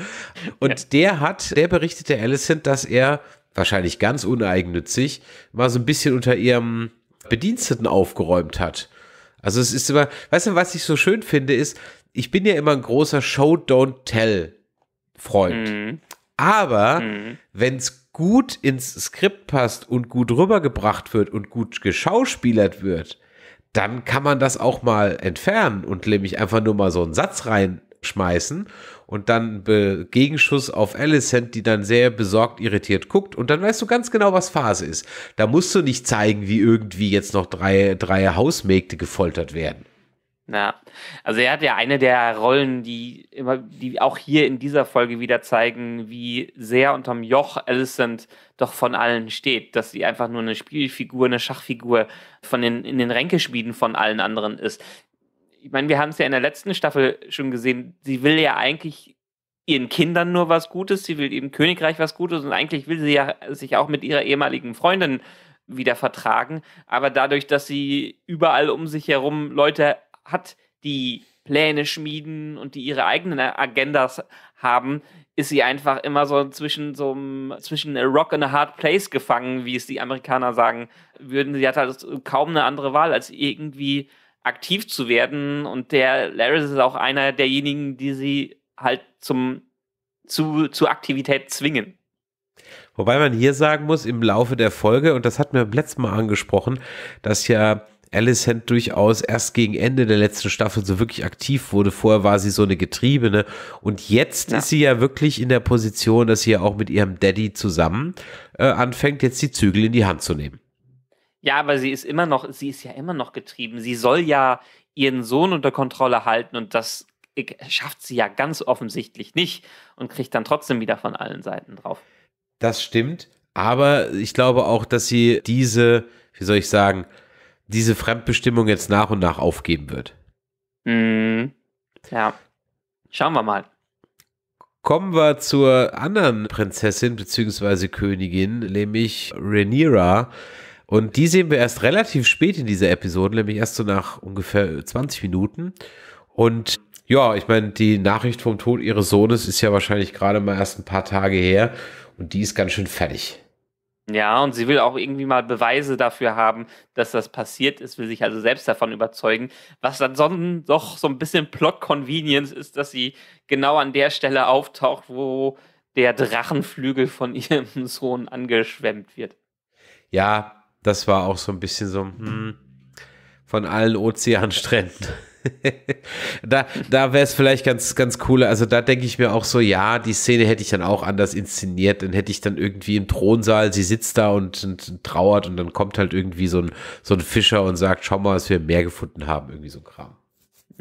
Und der hat, der berichtete Alicent, dass er, wahrscheinlich ganz uneigennützig, mal so ein bisschen unter ihrem Bediensteten aufgeräumt hat also es ist immer, weißt du, was ich so schön finde, ist, ich bin ja immer ein großer Show Don't Tell Freund. Mhm. Aber mhm. wenn es gut ins Skript passt und gut rübergebracht wird und gut geschauspielert wird, dann kann man das auch mal entfernen und nämlich einfach nur mal so einen Satz rein schmeißen und dann Be Gegenschuss auf Alicent, die dann sehr besorgt, irritiert guckt und dann weißt du ganz genau, was Phase ist. Da musst du nicht zeigen, wie irgendwie jetzt noch drei, drei Hausmägde gefoltert werden. Na, also er hat ja eine der Rollen, die immer, die auch hier in dieser Folge wieder zeigen, wie sehr unterm Joch Alicent doch von allen steht, dass sie einfach nur eine Spielfigur, eine Schachfigur von den, in den Ränkeschmieden von allen anderen ist ich meine, wir haben es ja in der letzten Staffel schon gesehen, sie will ja eigentlich ihren Kindern nur was Gutes, sie will ihrem Königreich was Gutes und eigentlich will sie ja sich auch mit ihrer ehemaligen Freundin wieder vertragen. Aber dadurch, dass sie überall um sich herum Leute hat, die Pläne schmieden und die ihre eigenen Agendas haben, ist sie einfach immer so zwischen so einem, zwischen a rock and a hard place gefangen, wie es die Amerikaner sagen würden. Sie hat halt kaum eine andere Wahl, als irgendwie aktiv zu werden. Und der Laris ist auch einer derjenigen, die sie halt zum, zu, zu Aktivität zwingen. Wobei man hier sagen muss, im Laufe der Folge, und das hatten wir beim letzten Mal angesprochen, dass ja Alicent durchaus erst gegen Ende der letzten Staffel so wirklich aktiv wurde. Vorher war sie so eine Getriebene. Und jetzt ja. ist sie ja wirklich in der Position, dass sie ja auch mit ihrem Daddy zusammen äh, anfängt, jetzt die Zügel in die Hand zu nehmen. Ja, aber sie ist immer noch, sie ist ja immer noch getrieben. Sie soll ja ihren Sohn unter Kontrolle halten und das schafft sie ja ganz offensichtlich nicht und kriegt dann trotzdem wieder von allen Seiten drauf. Das stimmt, aber ich glaube auch, dass sie diese, wie soll ich sagen, diese Fremdbestimmung jetzt nach und nach aufgeben wird. Mm, ja, schauen wir mal. Kommen wir zur anderen Prinzessin bzw. Königin, nämlich Rhaenyra. Und die sehen wir erst relativ spät in dieser Episode, nämlich erst so nach ungefähr 20 Minuten. Und ja, ich meine, die Nachricht vom Tod ihres Sohnes ist ja wahrscheinlich gerade mal erst ein paar Tage her und die ist ganz schön fertig. Ja, und sie will auch irgendwie mal Beweise dafür haben, dass das passiert ist, will sich also selbst davon überzeugen, was dann so, doch so ein bisschen Plot-Convenience ist, dass sie genau an der Stelle auftaucht, wo der Drachenflügel von *laughs* ihrem Sohn angeschwemmt wird. Ja, das war auch so ein bisschen so hm, von allen Ozeanstränden. *laughs* da da wäre es vielleicht ganz, ganz cool. Also da denke ich mir auch so, ja, die Szene hätte ich dann auch anders inszeniert. Dann hätte ich dann irgendwie im Thronsaal, sie sitzt da und, und trauert und dann kommt halt irgendwie so ein, so ein Fischer und sagt, schau mal, was wir mehr gefunden haben. Irgendwie so ein Kram.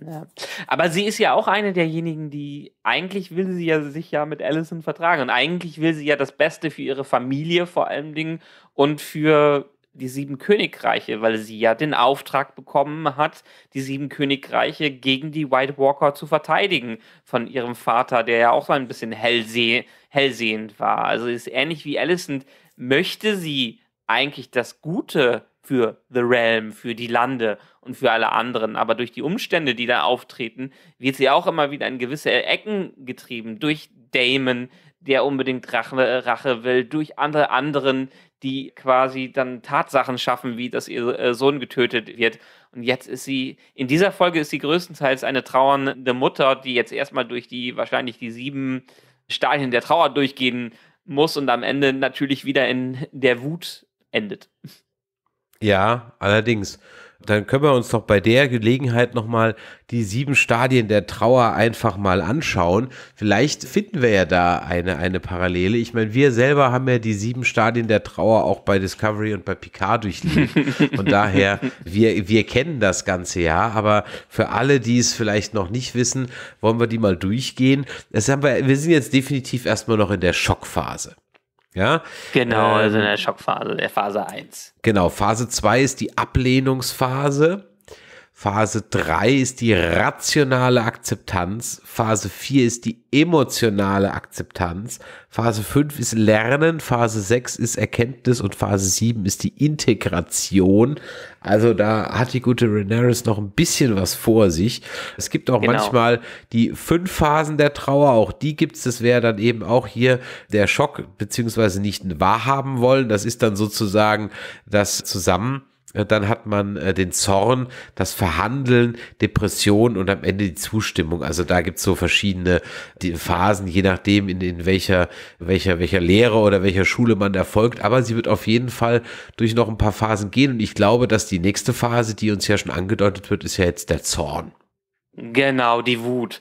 Ja. Aber sie ist ja auch eine derjenigen, die eigentlich will sie ja sich ja mit Allison vertragen und eigentlich will sie ja das Beste für ihre Familie vor allen Dingen und für die sieben Königreiche, weil sie ja den Auftrag bekommen hat, die sieben Königreiche gegen die White Walker zu verteidigen von ihrem Vater, der ja auch so ein bisschen hellseh hellsehend war. Also ist ähnlich wie Alicent, möchte sie eigentlich das Gute für The Realm, für die Lande und für alle anderen. Aber durch die Umstände, die da auftreten, wird sie auch immer wieder in gewisse Ecken getrieben. Durch Damon, der unbedingt Rache, Rache will, durch andere anderen, die quasi dann Tatsachen schaffen, wie dass ihr äh, Sohn getötet wird. Und jetzt ist sie, in dieser Folge ist sie größtenteils eine trauernde Mutter, die jetzt erstmal durch die, wahrscheinlich die sieben Stadien der Trauer durchgehen muss und am Ende natürlich wieder in der Wut endet. Ja, allerdings dann können wir uns doch bei der Gelegenheit nochmal die sieben Stadien der Trauer einfach mal anschauen. Vielleicht finden wir ja da eine, eine Parallele. Ich meine, wir selber haben ja die sieben Stadien der Trauer auch bei Discovery und bei Picard durchlebt. Von *laughs* daher, wir, wir kennen das ganze ja. Aber für alle, die es vielleicht noch nicht wissen, wollen wir die mal durchgehen. Das haben wir, wir sind jetzt definitiv erstmal noch in der Schockphase. Ja? Genau, also in ähm, der Schockphase, der Phase 1. Genau, Phase 2 ist die Ablehnungsphase. Phase 3 ist die rationale Akzeptanz, Phase 4 ist die emotionale Akzeptanz, Phase 5 ist Lernen, Phase 6 ist Erkenntnis und Phase 7 ist die Integration. Also da hat die gute Renaris noch ein bisschen was vor sich. Es gibt auch genau. manchmal die fünf Phasen der Trauer, auch die gibt es, das wäre dann eben auch hier der Schock, beziehungsweise nicht wahrhaben wollen. Das ist dann sozusagen das Zusammen äh, dann hat man äh, den Zorn, das Verhandeln, Depression und am Ende die Zustimmung. Also da gibt es so verschiedene die Phasen, je nachdem, in, in welcher, welcher, welcher Lehre oder welcher Schule man erfolgt. Aber sie wird auf jeden Fall durch noch ein paar Phasen gehen. Und ich glaube, dass die nächste Phase, die uns ja schon angedeutet wird, ist ja jetzt der Zorn. Genau, die Wut.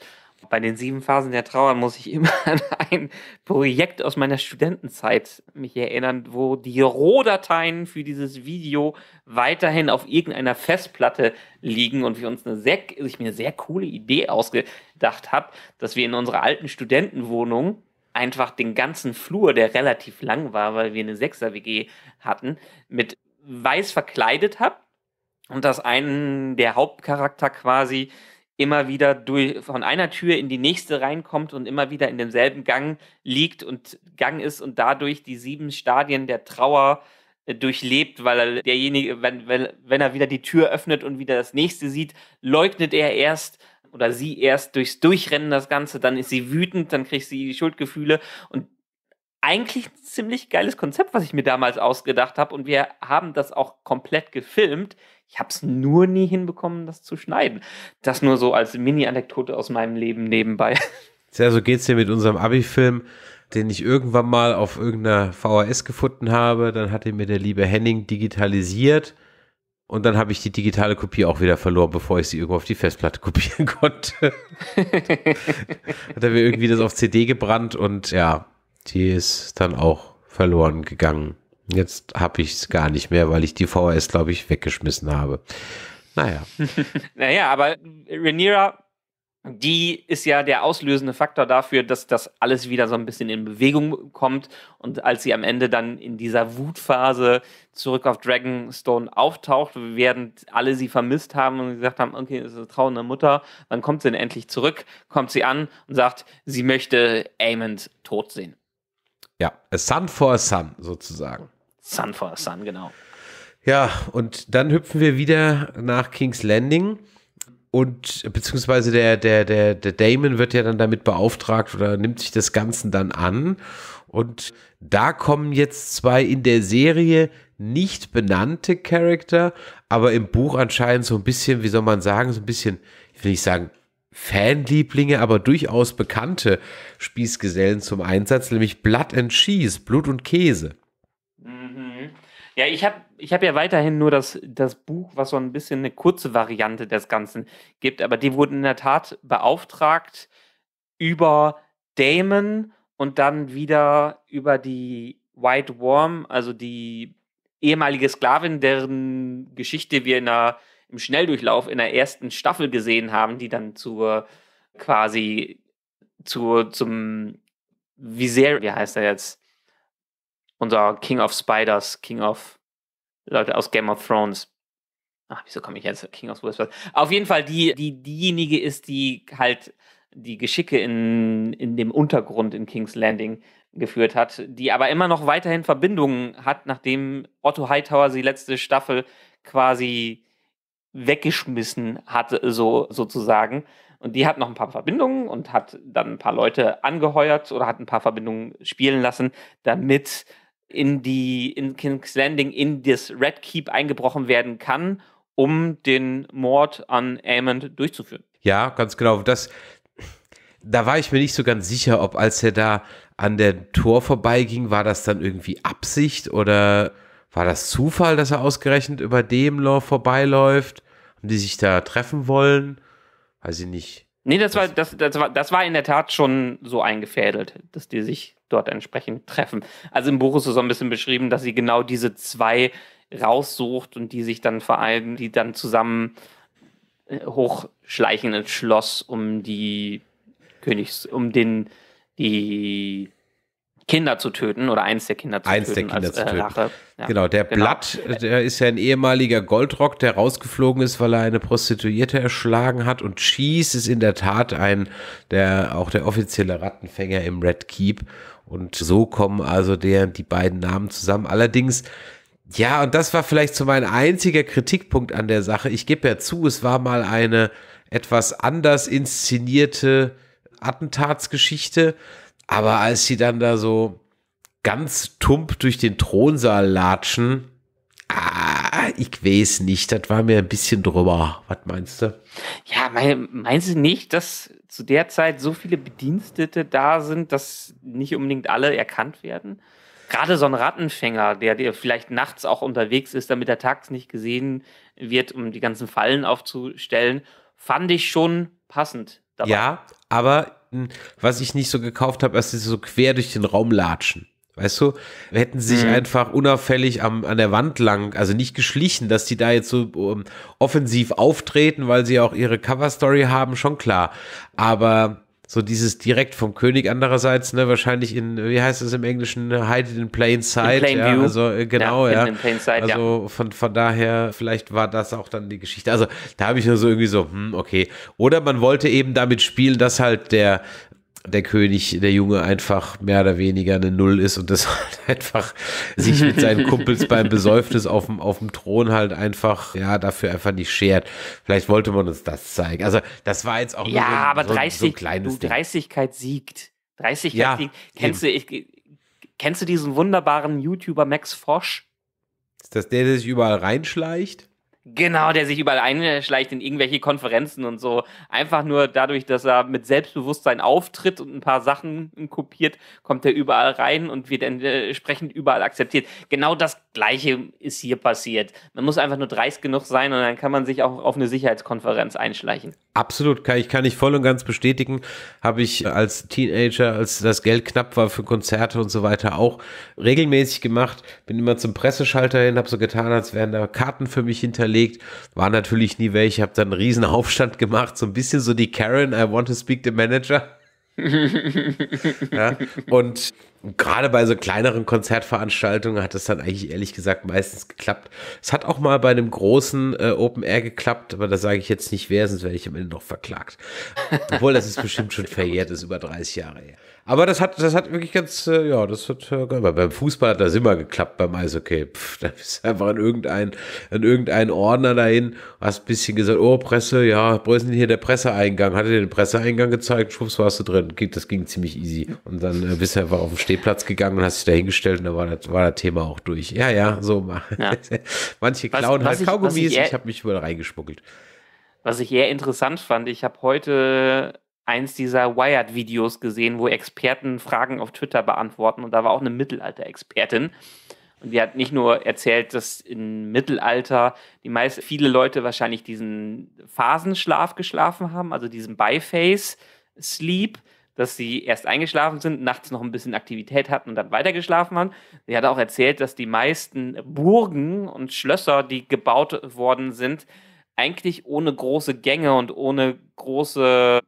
Bei den sieben Phasen der Trauer muss ich immer *laughs* an ein Projekt aus meiner Studentenzeit mich erinnern, wo die Rohdateien für dieses Video weiterhin auf irgendeiner Festplatte liegen und wir uns eine sehr, ich mir eine sehr coole Idee ausgedacht habe, dass wir in unserer alten Studentenwohnung einfach den ganzen Flur, der relativ lang war, weil wir eine 6er WG hatten, mit weiß verkleidet habe und dass einen der Hauptcharakter quasi immer wieder durch, von einer Tür in die nächste reinkommt und immer wieder in demselben Gang liegt und Gang ist und dadurch die sieben Stadien der Trauer äh, durchlebt, weil er derjenige, wenn, wenn, wenn er wieder die Tür öffnet und wieder das nächste sieht, leugnet er erst oder sie erst durchs Durchrennen das Ganze, dann ist sie wütend, dann kriegt sie die Schuldgefühle und eigentlich ein ziemlich geiles Konzept, was ich mir damals ausgedacht habe und wir haben das auch komplett gefilmt. Ich habe es nur nie hinbekommen, das zu schneiden. Das nur so als Mini-Anekdote aus meinem Leben nebenbei. Sehr, so geht es dir mit unserem Abi-Film den ich irgendwann mal auf irgendeiner VHS gefunden habe. Dann hat hatte mir der liebe Henning digitalisiert. Und dann habe ich die digitale Kopie auch wieder verloren, bevor ich sie irgendwo auf die Festplatte *laughs* kopieren konnte. *laughs* Hat er mir irgendwie das auf CD gebrannt und ja, die ist dann auch verloren gegangen. Jetzt habe ich es gar nicht mehr, weil ich die VHS, glaube ich, weggeschmissen habe. Naja. *laughs* naja, aber Rhaenyra die ist ja der auslösende Faktor dafür, dass das alles wieder so ein bisschen in Bewegung kommt. Und als sie am Ende dann in dieser Wutphase zurück auf Dragonstone auftaucht, während alle sie vermisst haben und gesagt haben, okay, das ist eine trauernde Mutter, dann kommt sie denn endlich zurück? Kommt sie an und sagt, sie möchte Aemond tot sehen. Ja, a son for a son sozusagen. Son for a son, genau. Ja, und dann hüpfen wir wieder nach King's Landing und beziehungsweise der, der, der, der Damon wird ja dann damit beauftragt oder nimmt sich das Ganze dann an. Und da kommen jetzt zwei in der Serie nicht benannte Charakter, aber im Buch anscheinend so ein bisschen, wie soll man sagen, so ein bisschen, ich will nicht sagen, Fanlieblinge, aber durchaus bekannte Spießgesellen zum Einsatz, nämlich Blood and Cheese, Blut und Käse. Mhm. Ja, ich habe ich habe ja weiterhin nur das, das Buch, was so ein bisschen eine kurze Variante des Ganzen gibt, aber die wurden in der Tat beauftragt über Damon und dann wieder über die White Worm, also die ehemalige Sklavin, deren Geschichte wir in der, im Schnelldurchlauf in der ersten Staffel gesehen haben, die dann zur quasi zu, zum Viser, wie heißt er jetzt? Unser King of Spiders, King of Leute aus Game of Thrones. Ach, wieso komme ich jetzt King of Westworld? Auf jeden Fall die, die, diejenige ist, die halt die Geschicke in, in dem Untergrund in King's Landing geführt hat, die aber immer noch weiterhin Verbindungen hat, nachdem Otto Hightower sie letzte Staffel quasi weggeschmissen hatte, so sozusagen. Und die hat noch ein paar Verbindungen und hat dann ein paar Leute angeheuert oder hat ein paar Verbindungen spielen lassen, damit in die in King's Landing in das Red Keep eingebrochen werden kann, um den Mord an Amond durchzuführen. Ja, ganz genau. Das, da war ich mir nicht so ganz sicher, ob als er da an der Tor vorbeiging, war das dann irgendwie Absicht oder war das Zufall, dass er ausgerechnet über dem Law vorbeiläuft? und die sich da treffen wollen? Weiß ich nicht. Nee, das war, das, das, war, das war in der Tat schon so eingefädelt, dass die sich dort entsprechend treffen. Also im Buch ist es so ein bisschen beschrieben, dass sie genau diese zwei raussucht und die sich dann vor allem, die dann zusammen äh, hochschleichen ins Schloss, um die Königs, um den, die Kinder zu töten oder eins der Kinder zu eins töten. Eins der Kinder als, zu äh, töten. Ja, genau, der genau. Blatt, der ist ja ein ehemaliger Goldrock, der rausgeflogen ist, weil er eine Prostituierte erschlagen hat. Und Cheese ist in der Tat ein, der auch der offizielle Rattenfänger im Red Keep. Und so kommen also der, die beiden Namen zusammen. Allerdings, ja, und das war vielleicht so mein einziger Kritikpunkt an der Sache. Ich gebe ja zu, es war mal eine etwas anders inszenierte Attentatsgeschichte. Aber als sie dann da so ganz tump durch den Thronsaal latschen, Ah, ich weiß nicht, das war mir ein bisschen drüber. Was meinst du? Ja, mein, meinst du nicht, dass zu der Zeit so viele Bedienstete da sind, dass nicht unbedingt alle erkannt werden? Gerade so ein Rattenfänger, der, der vielleicht nachts auch unterwegs ist, damit er tags nicht gesehen wird, um die ganzen Fallen aufzustellen, fand ich schon passend. Dabei. Ja, aber hm, was ich nicht so gekauft habe, ist so quer durch den Raum latschen. Weißt du, hätten sie sich mhm. einfach unauffällig am, an der Wand lang, also nicht geschlichen, dass die da jetzt so um, ähm, offensiv auftreten, weil sie auch ihre Cover-Story haben, schon klar. Aber so dieses direkt vom König andererseits, ne, wahrscheinlich in, wie heißt es im Englischen, hide it in plain sight. In plain ja, view. Also äh, genau, ja. ja. In plain sight, also ja. von, von daher, vielleicht war das auch dann die Geschichte. Also da habe ich nur so irgendwie so, hm, okay. Oder man wollte eben damit spielen, dass halt der der König, der Junge einfach mehr oder weniger eine Null ist und das *laughs* halt einfach sich mit seinen Kumpels beim Besäufnis auf dem, auf dem Thron halt einfach, ja, dafür einfach nicht schert. Vielleicht wollte man uns das zeigen. Also, das war jetzt auch ja, so, aber so, 30, so ein kleines du, 30 siegt. 30 ja, siegt. Kennst eben. du, ich, kennst du diesen wunderbaren YouTuber Max Frosch? Ist das der, der sich überall reinschleicht? Genau, der sich überall einschleicht in irgendwelche Konferenzen und so. Einfach nur dadurch, dass er mit Selbstbewusstsein auftritt und ein paar Sachen kopiert, kommt er überall rein und wird entsprechend überall akzeptiert. Genau das Gleiche ist hier passiert. Man muss einfach nur dreist genug sein und dann kann man sich auch auf eine Sicherheitskonferenz einschleichen. Absolut, kann ich, kann ich voll und ganz bestätigen. Habe ich als Teenager, als das Geld knapp war für Konzerte und so weiter, auch regelmäßig gemacht. Bin immer zum Presseschalter hin, habe so getan, als wären da Karten für mich hinterlegt. War natürlich nie welche, habe dann einen riesen Aufstand gemacht, so ein bisschen so die Karen, I want to speak the manager. *laughs* ja, und gerade bei so kleineren Konzertveranstaltungen hat es dann eigentlich ehrlich gesagt meistens geklappt. Es hat auch mal bei einem großen äh, Open Air geklappt, aber da sage ich jetzt nicht wer, sonst werde ich am Ende noch verklagt. Obwohl das ist bestimmt schon verjährt, ist über 30 Jahre her. Aber das hat, das hat wirklich ganz, äh, ja, das hat äh, beim Fußball hat das immer geklappt, beim Eishockey. Pff, da bist du einfach in irgendeinen an irgendein Ordner dahin, hast ein bisschen gesagt, oh, Presse, ja, wo ist denn hier der Presseeingang? Hat er den Presseeingang gezeigt, schwupps, warst du drin. Das ging ziemlich easy. Und dann äh, bist du einfach auf den Stehplatz gegangen und hast dich da hingestellt und da war das, war das Thema auch durch. Ja, ja, so machen. Ja. *laughs* Manche klauen was, halt was ich, Kaugummis, ich, ich habe mich überall reingeschmuggelt. Was ich eher interessant fand, ich habe heute eins dieser Wired-Videos gesehen, wo Experten Fragen auf Twitter beantworten. Und da war auch eine Mittelalter-Expertin. Und die hat nicht nur erzählt, dass im Mittelalter die meisten, viele Leute wahrscheinlich diesen Phasenschlaf geschlafen haben, also diesen biface sleep dass sie erst eingeschlafen sind, nachts noch ein bisschen Aktivität hatten und dann weitergeschlafen haben. Sie hat auch erzählt, dass die meisten Burgen und Schlösser, die gebaut worden sind, eigentlich ohne große Gänge und ohne große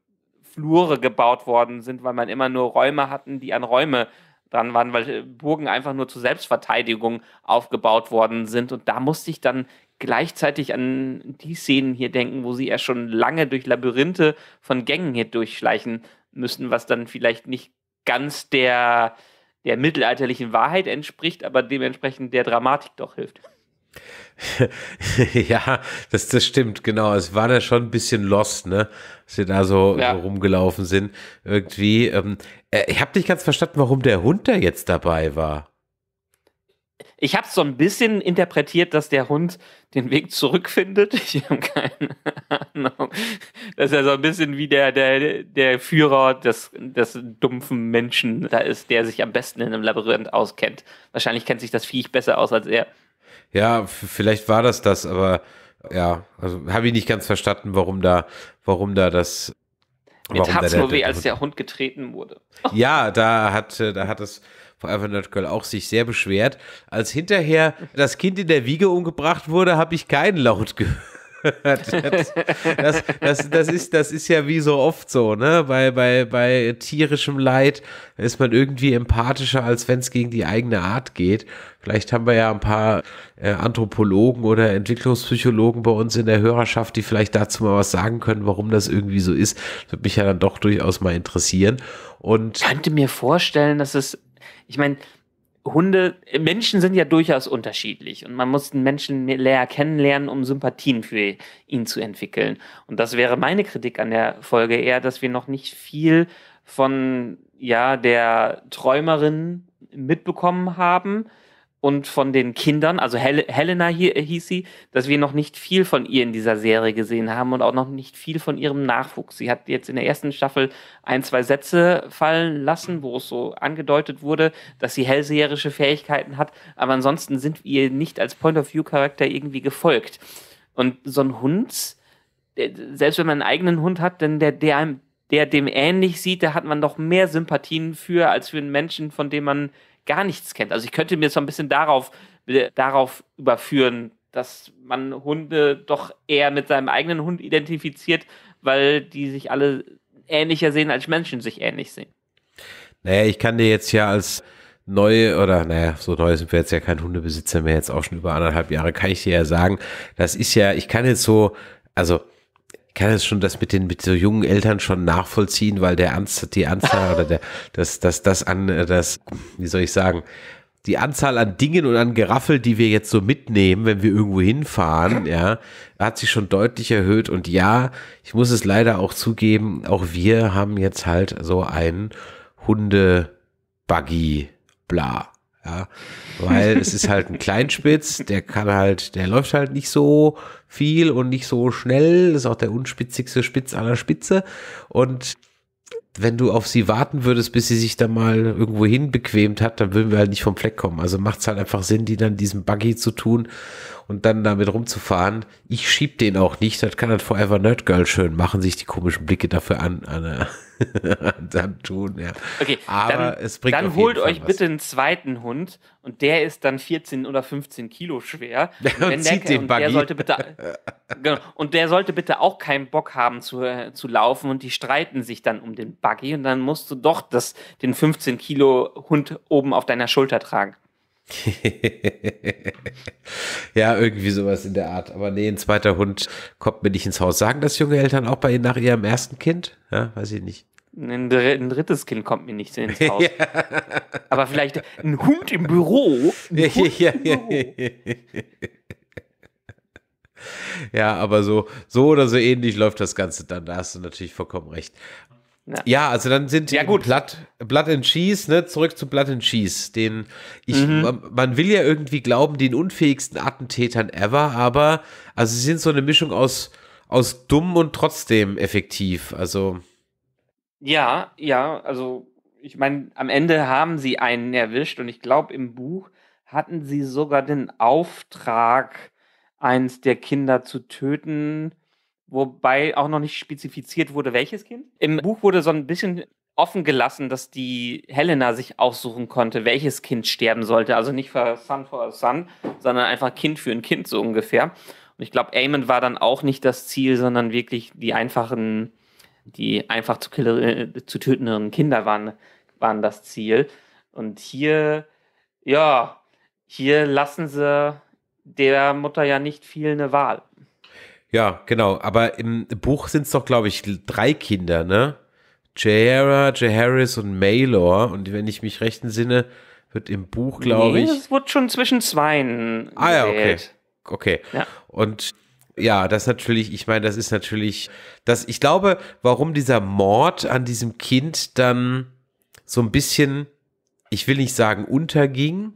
Flure gebaut worden sind, weil man immer nur Räume hatten, die an Räume dran waren, weil äh, Burgen einfach nur zur Selbstverteidigung aufgebaut worden sind. Und da musste ich dann gleichzeitig an die Szenen hier denken, wo sie ja schon lange durch Labyrinthe von Gängen hier durchschleichen müssen, was dann vielleicht nicht ganz der, der mittelalterlichen Wahrheit entspricht, aber dementsprechend der Dramatik doch hilft. *laughs* ja, das, das stimmt, genau. Es war da schon ein bisschen lost, ne? Dass wir da so, ja. so rumgelaufen sind. Irgendwie. Ähm, äh, ich habe nicht ganz verstanden, warum der Hund da jetzt dabei war. Ich habe es so ein bisschen interpretiert, dass der Hund den Weg zurückfindet. *laughs* Ich habe keine Ahnung. Dass er so ein bisschen wie der, der, der Führer des, des dumpfen Menschen da ist, der sich am besten in einem Labyrinth auskennt. Wahrscheinlich kennt sich das Viech besser aus als er. Ja, vielleicht war das das, aber ja, also habe ich nicht ganz verstanden, warum da, warum da das. Mir tat es nur weh, als der Hund getreten wurde. *laughs* Ja, da hat, da hat es Forever Nerd Girl auch sich sehr beschwert. Als hinterher das Kind in der Wiege umgebracht wurde, habe ich keinen Laut gehört das, das, das, ist, das ist ja wie so oft so, ne? Bei, bei, bei tierischem Leid ist man irgendwie empathischer, als wenn es gegen die eigene Art geht. Vielleicht haben wir ja ein paar äh, Anthropologen oder Entwicklungspsychologen bei uns in der Hörerschaft, die vielleicht dazu mal was sagen können, warum das irgendwie so ist. Das würde mich ja dann doch durchaus mal interessieren. Und ich könnte mir vorstellen, dass es, ich meine, Hunde, Menschen sind ja durchaus unterschiedlich und man muss den Menschen näher kennenlernen, um Sympathien für ihn zu entwickeln. Und das wäre meine Kritik an der Folge eher, dass wir noch nicht viel von ja der Träumerin mitbekommen haben und von den Kindern, also Hel Helena hieß sie, dass wir noch nicht viel von ihr in dieser Serie gesehen haben und auch noch nicht viel von ihrem Nachwuchs. Sie hat jetzt in der ersten Staffel ein, zwei Sätze fallen lassen, wo es so angedeutet wurde, dass sie hellseherische Fähigkeiten hat, aber ansonsten sind wir ihr nicht als Point-of-View-Charakter irgendwie gefolgt. Und so ein Hund, selbst wenn man einen eigenen Hund hat, denn der, der einem der dem ähnlich sieht, da hat man doch mehr Sympathien für, als für einen Menschen, von dem man gar nichts kennt. Also ich könnte mir so ein bisschen darauf, äh, darauf überführen, dass man Hunde doch eher mit seinem eigenen Hund identifiziert, weil die sich alle ähnlicher sehen, als Menschen sich ähnlich sehen. Naja, ich kann dir jetzt ja als neu oder naja, so neu sind wir jetzt ja kein Hundebesitzer mehr, jetzt auch schon über anderthalb Jahre, kann ich dir ja sagen, das ist ja, ich kann jetzt so, also kann es schon das mit den mit so jungen Eltern schon nachvollziehen, weil der Anzahl, die Anzahl *laughs* oder der, das, das, das an, äh, das, wie soll ich sagen, die Anzahl an Dingen und an Geraffel, die wir jetzt so mitnehmen, wenn wir irgendwo hinfahren, ja, hat sich schon deutlich erhöht. Und ja, ich muss es leider auch zugeben, auch wir haben jetzt halt so einen Hunde-Buggy, bla. Ja, weil es ist halt ein Kleinspitz, der kann halt, der läuft halt nicht so viel und nicht so schnell, ist auch der unspitzigste Spitz aller Spitze. Und wenn du auf sie warten würdest, bis sie sich da mal irgendwo hin bequemt hat, dann würden wir halt nicht vom Fleck kommen. Also macht es halt einfach Sinn, die dann diesem Buggy zu tun und dann damit rumzufahren. Ich schieb den auch nicht, das kann halt Forever Nerd Girl schön machen, sich die komischen Blicke dafür an, an *laughs* dann tun, ja. Okay, aber dann, es bringt Dann holt euch was. bitte einen zweiten Hund und der ist dann 14 oder 15 Kilo schwer. *laughs* Und, und zieht der, den Buggy. der sollte bitte, *laughs* genau, und der sollte bitte auch keinen Bock haben zu, äh, zu laufen und die streiten sich dann um den Buggy und dann musst du doch das, den 15 Kilo Hund oben auf deiner Schulter tragen. *laughs* ja, irgendwie sowas in der Art. Aber nee, ein zweiter Hund kommt mir nicht ins Haus. Sagen das junge Eltern auch bei ihnen nach ihrem ersten Kind? Ja, weiß ich nicht. Ein, drittes Kind kommt mir nicht ins Haus. *laughs* ja. Aber vielleicht ein Hund im Büro. *laughs* Hund ja, im Büro. ja, aber so, so oder so ähnlich läuft das Ganze dann. Da hast du natürlich vollkommen recht. Ja. ja. also dann sind ja gut Blood, Blood and Cheese, ne, zurück zu Blood and Cheese, den ich mhm. man will ja irgendwie glauben, den unfähigsten Attentätern ever, aber also sie sind so eine Mischung aus aus dumm und trotzdem effektiv, also Ja, ja, also ich meine, am Ende haben sie einen erwischt und ich glaube im Buch hatten sie sogar den Auftrag eins der Kinder zu töten wobei auch noch nicht spezifiziert wurde, welches Kind. Im Buch wurde so ein bisschen offen gelassen, dass die Helena sich aussuchen konnte, welches Kind sterben sollte. Also nicht für Son for a Son, sondern einfach Kind für ein Kind so ungefähr. Und ich glaube, Eamon war dann auch nicht das Ziel, sondern wirklich die einfachen, die einfach zu, killer, äh, zu tötenderen Kinder waren, waren das Ziel. Und hier, ja, hier lassen sie der Mutter ja nicht viel eine Wahl. Ja, genau. Aber im Buch sind es doch, glaube ich, drei Kinder, ne? Jahara, Jaharis und Maylor. Und wenn ich mich recht entsinne, wird im Buch, glaube nee, ich. Es wurde schon zwischen zweien. Ah ja, okay. Okay. Ja. Und ja, das natürlich, ich meine, das ist natürlich, das, ich glaube, warum dieser Mord an diesem Kind dann so ein bisschen, ich will nicht sagen unterging,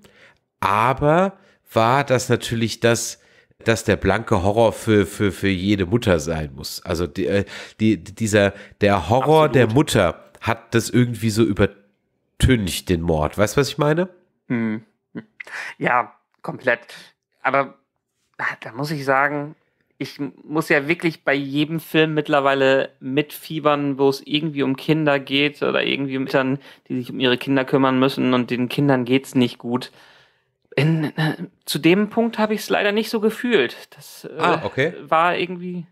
aber war das natürlich das, dass der blanke Horror für, für, für jede Mutter sein muss. Also die, äh, die, dieser, der Horror Absolut. der Mutter hat das irgendwie so übertüncht, den Mord. Weißt du, was ich meine? Mhm. Ja, komplett. Aber ah, da muss ich sagen, ich muss ja wirklich bei jedem Film mittlerweile mitfiebern, wo es irgendwie um Kinder geht oder irgendwie um Eltern, die sich um ihre Kinder kümmern müssen und den Kindern geht es nicht gut. In, äh, zu dem Punkt habe ich es leider nicht so gefühlt. Das äh, ah, okay. war irgendwie.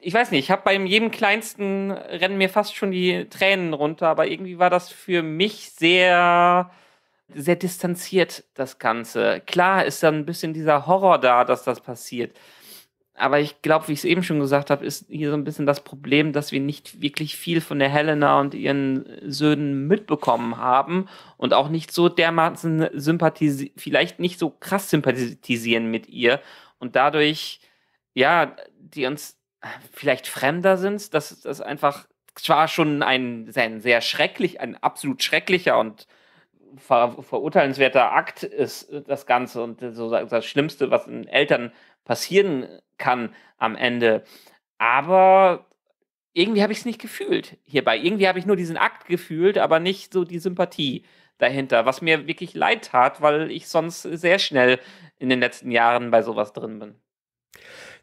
Ich weiß nicht, ich habe bei jedem kleinsten Rennen mir fast schon die Tränen runter, aber irgendwie war das für mich sehr, sehr distanziert, das Ganze. Klar ist dann ein bisschen dieser Horror da, dass das passiert aber ich glaube, wie ich es eben schon gesagt habe, ist hier so ein bisschen das Problem, dass wir nicht wirklich viel von der Helena und ihren Söhnen mitbekommen haben und auch nicht so dermaßen sympathisieren, vielleicht nicht so krass sympathisieren mit ihr und dadurch, ja, die uns vielleicht fremder sind, dass das einfach zwar schon ein, ein sehr schrecklich, ein absolut schrecklicher und ver verurteilenswerter Akt ist das Ganze und so das Schlimmste, was in Eltern passieren kann am Ende. Aber irgendwie habe ich es nicht gefühlt hierbei. Irgendwie habe ich nur diesen Akt gefühlt, aber nicht so die Sympathie dahinter, was mir wirklich leid tat, weil ich sonst sehr schnell in den letzten Jahren bei sowas drin bin.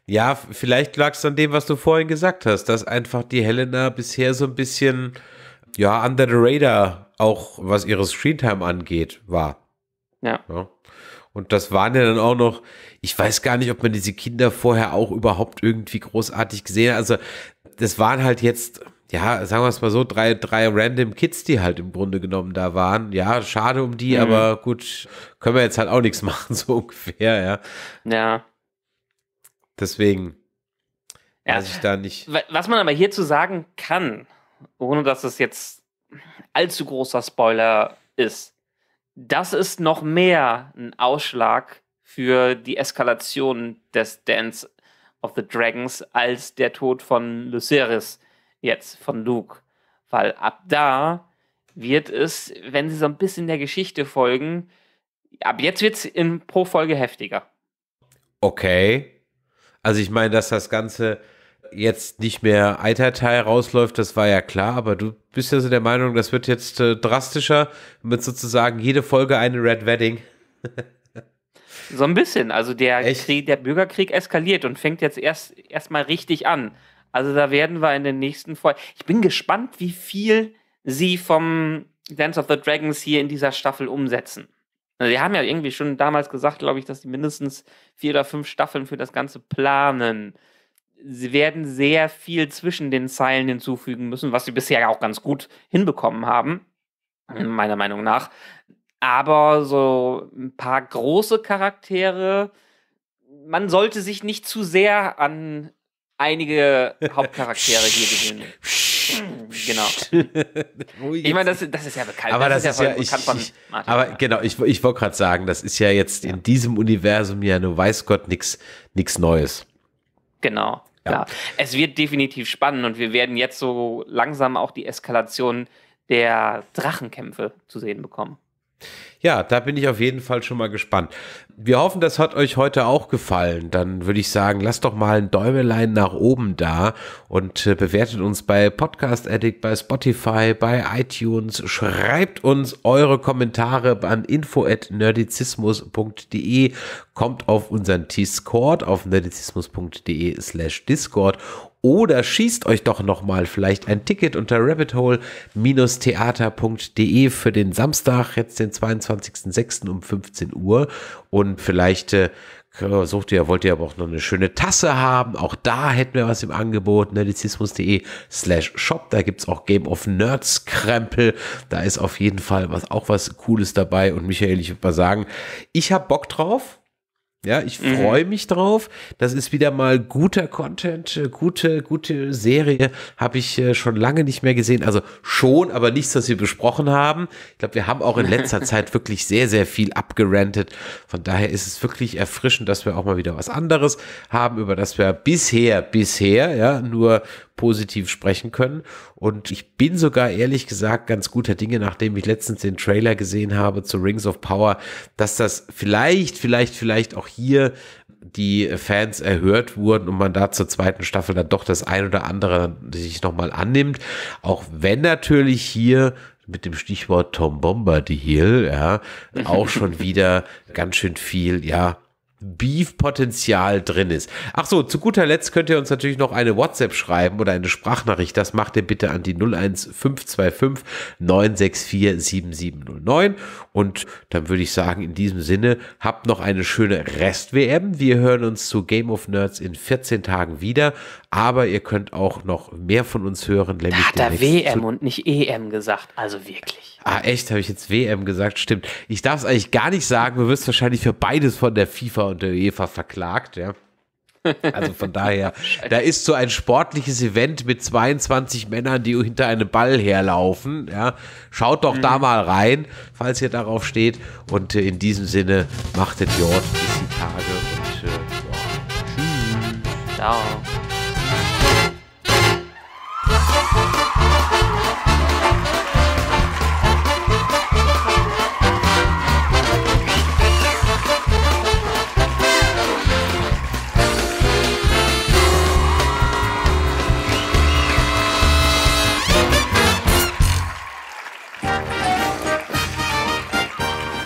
Ja, vielleicht lag es an dem, was du vorhin gesagt hast, dass einfach die Helena bisher so ein bisschen, ja, under the radar, auch was ihre Screentime angeht, war. Ja. ja. Und das waren ja dann auch noch, ich weiß gar nicht, ob man diese Kinder vorher auch überhaupt irgendwie großartig gesehen hat. Also das waren halt jetzt, ja, sagen wir es mal so, drei, drei random Kids, die halt im Grunde genommen da waren. Ja, schade um die, mhm. aber gut, können wir jetzt halt auch nichts *laughs* machen, so ungefähr, ja. Ja. Deswegen ja. weiß ich da nicht. Was man aber hierzu sagen kann, ohne dass es jetzt allzu großer Spoiler ist, das ist noch mehr ein Ausschlag für die Eskalation des Dance of the Dragons als der Tod von Lucerys jetzt, von Luke. Weil ab da wird es, wenn sie so ein bisschen der Geschichte folgen, ab jetzt wird es pro Folge heftiger. Okay. Also ich meine, dass das Ganze jetzt nicht mehr Eiterteil rausläuft, das war ja klar, aber du bist ja so der Meinung, das wird jetzt äh, drastischer mit sozusagen jede Folge eine Red Wedding. so ein bisschen. Also der, Krieg, der Bürgerkrieg eskaliert und fängt jetzt erst erstmal richtig an. Also da werden wir in den nächsten Folgen. Ich bin gespannt, wie viel sie vom Dance of the Dragons hier in dieser Staffel umsetzen. Also sie haben ja irgendwie schon damals gesagt, glaube ich, dass sie mindestens vier oder fünf Staffeln für das Ganze planen sie werden sehr viel zwischen den Zeilen hinzufügen müssen, was sie bisher auch ganz gut hinbekommen haben, meiner Meinung nach. Aber so ein paar große Charaktere, man sollte sich nicht zu sehr an einige Hauptcharaktere hier gewöhnen. genau. *laughs* ich meine, das, das, ist ja bekannt. Aber das, das ist, ist ja, ich, bekannt von Aber genau, ich, ich wollte gerade sagen, das ist ja jetzt ja. in diesem Universum ja nur weiß Gott nichts Neues. Genau ja. Es wird definitiv spannend und wir werden jetzt so langsam auch die Eskalation der Drachenkämpfe zu sehen bekommen. Ja, da bin ich auf jeden Fall schon mal gespannt. Wir hoffen, das hat euch heute auch gefallen. Dann würde ich sagen, lasst doch mal ein Däumelein nach oben da und äh, bewertet uns bei Podcast Addict, bei Spotify, bei iTunes. Schreibt uns eure Kommentare an info.nerdizismus.de. Kommt auf unseren Discord auf nerdizismus.de slash Discord oder schießt euch doch nochmal vielleicht ein Ticket unter rabbithole-theater.de für den Samstag, jetzt den 22.06. um 15 Uhr. Und vielleicht äh, sucht ihr, wollt ihr aber auch noch eine schöne Tasse haben. Auch da hätten wir was im Angebot. Nerdizismus.de slash shop. Da gibt's auch Game of Nerds Krempel. Da ist auf jeden Fall was, auch was Cooles dabei. Und Michael, ich würde mal sagen, ich habe Bock drauf. Ja, ich mhm. freue mich drauf. Das ist wieder mal guter Content, äh, gute, gute Serie. Habe ich äh, schon lange nicht mehr gesehen. Also schon, aber nichts, was wir besprochen haben. Ich glaube, wir haben auch in letzter *laughs* Zeit wirklich sehr, sehr viel abgerantet. Von daher ist es wirklich erfrischend, dass wir auch mal wieder was anderes haben, über das wir bisher, bisher, ja, nur positiv sprechen können. Und ich bin sogar ehrlich gesagt ganz guter Dinge, nachdem ich letztens den Trailer gesehen habe zu Rings of Power, dass das vielleicht, vielleicht, vielleicht auch hier die Fans erhört wurden und man da zur zweiten Staffel dann doch das ein oder andere sich nochmal annimmt. Auch wenn natürlich hier mit dem Stichwort Tom Bombadil, ja, auch schon *laughs* wieder ganz schön viel, ja, Beef-Potenzial drin ist. Ach so, zu guter Letzt könnt ihr uns natürlich noch eine WhatsApp schreiben oder eine Sprachnachricht. Das macht ihr bitte an die 01525 964 7709. Und dann würde ich sagen, in diesem Sinne, habt noch eine schöne Rest-WM. Wir hören uns zu Game of Nerds in 14 Tagen wieder. Aber ihr könnt auch noch mehr von uns hören. Da hat er WM und nicht EM gesagt. Also wirklich. Ah, echt, habe ich jetzt WM gesagt? Stimmt. Ich darf es eigentlich gar nicht sagen. Du wirst wahrscheinlich für beides von der FIFA und der UEFA verklagt, ja. Also von *laughs* daher, da ist so ein sportliches Event mit 22 Männern, die hinter einem Ball herlaufen. Ja. Schaut doch mhm. da mal rein, falls ihr darauf steht. Und äh, in diesem Sinne, macht es Jord bis die Tage und äh, ja. tschüss. Ciao.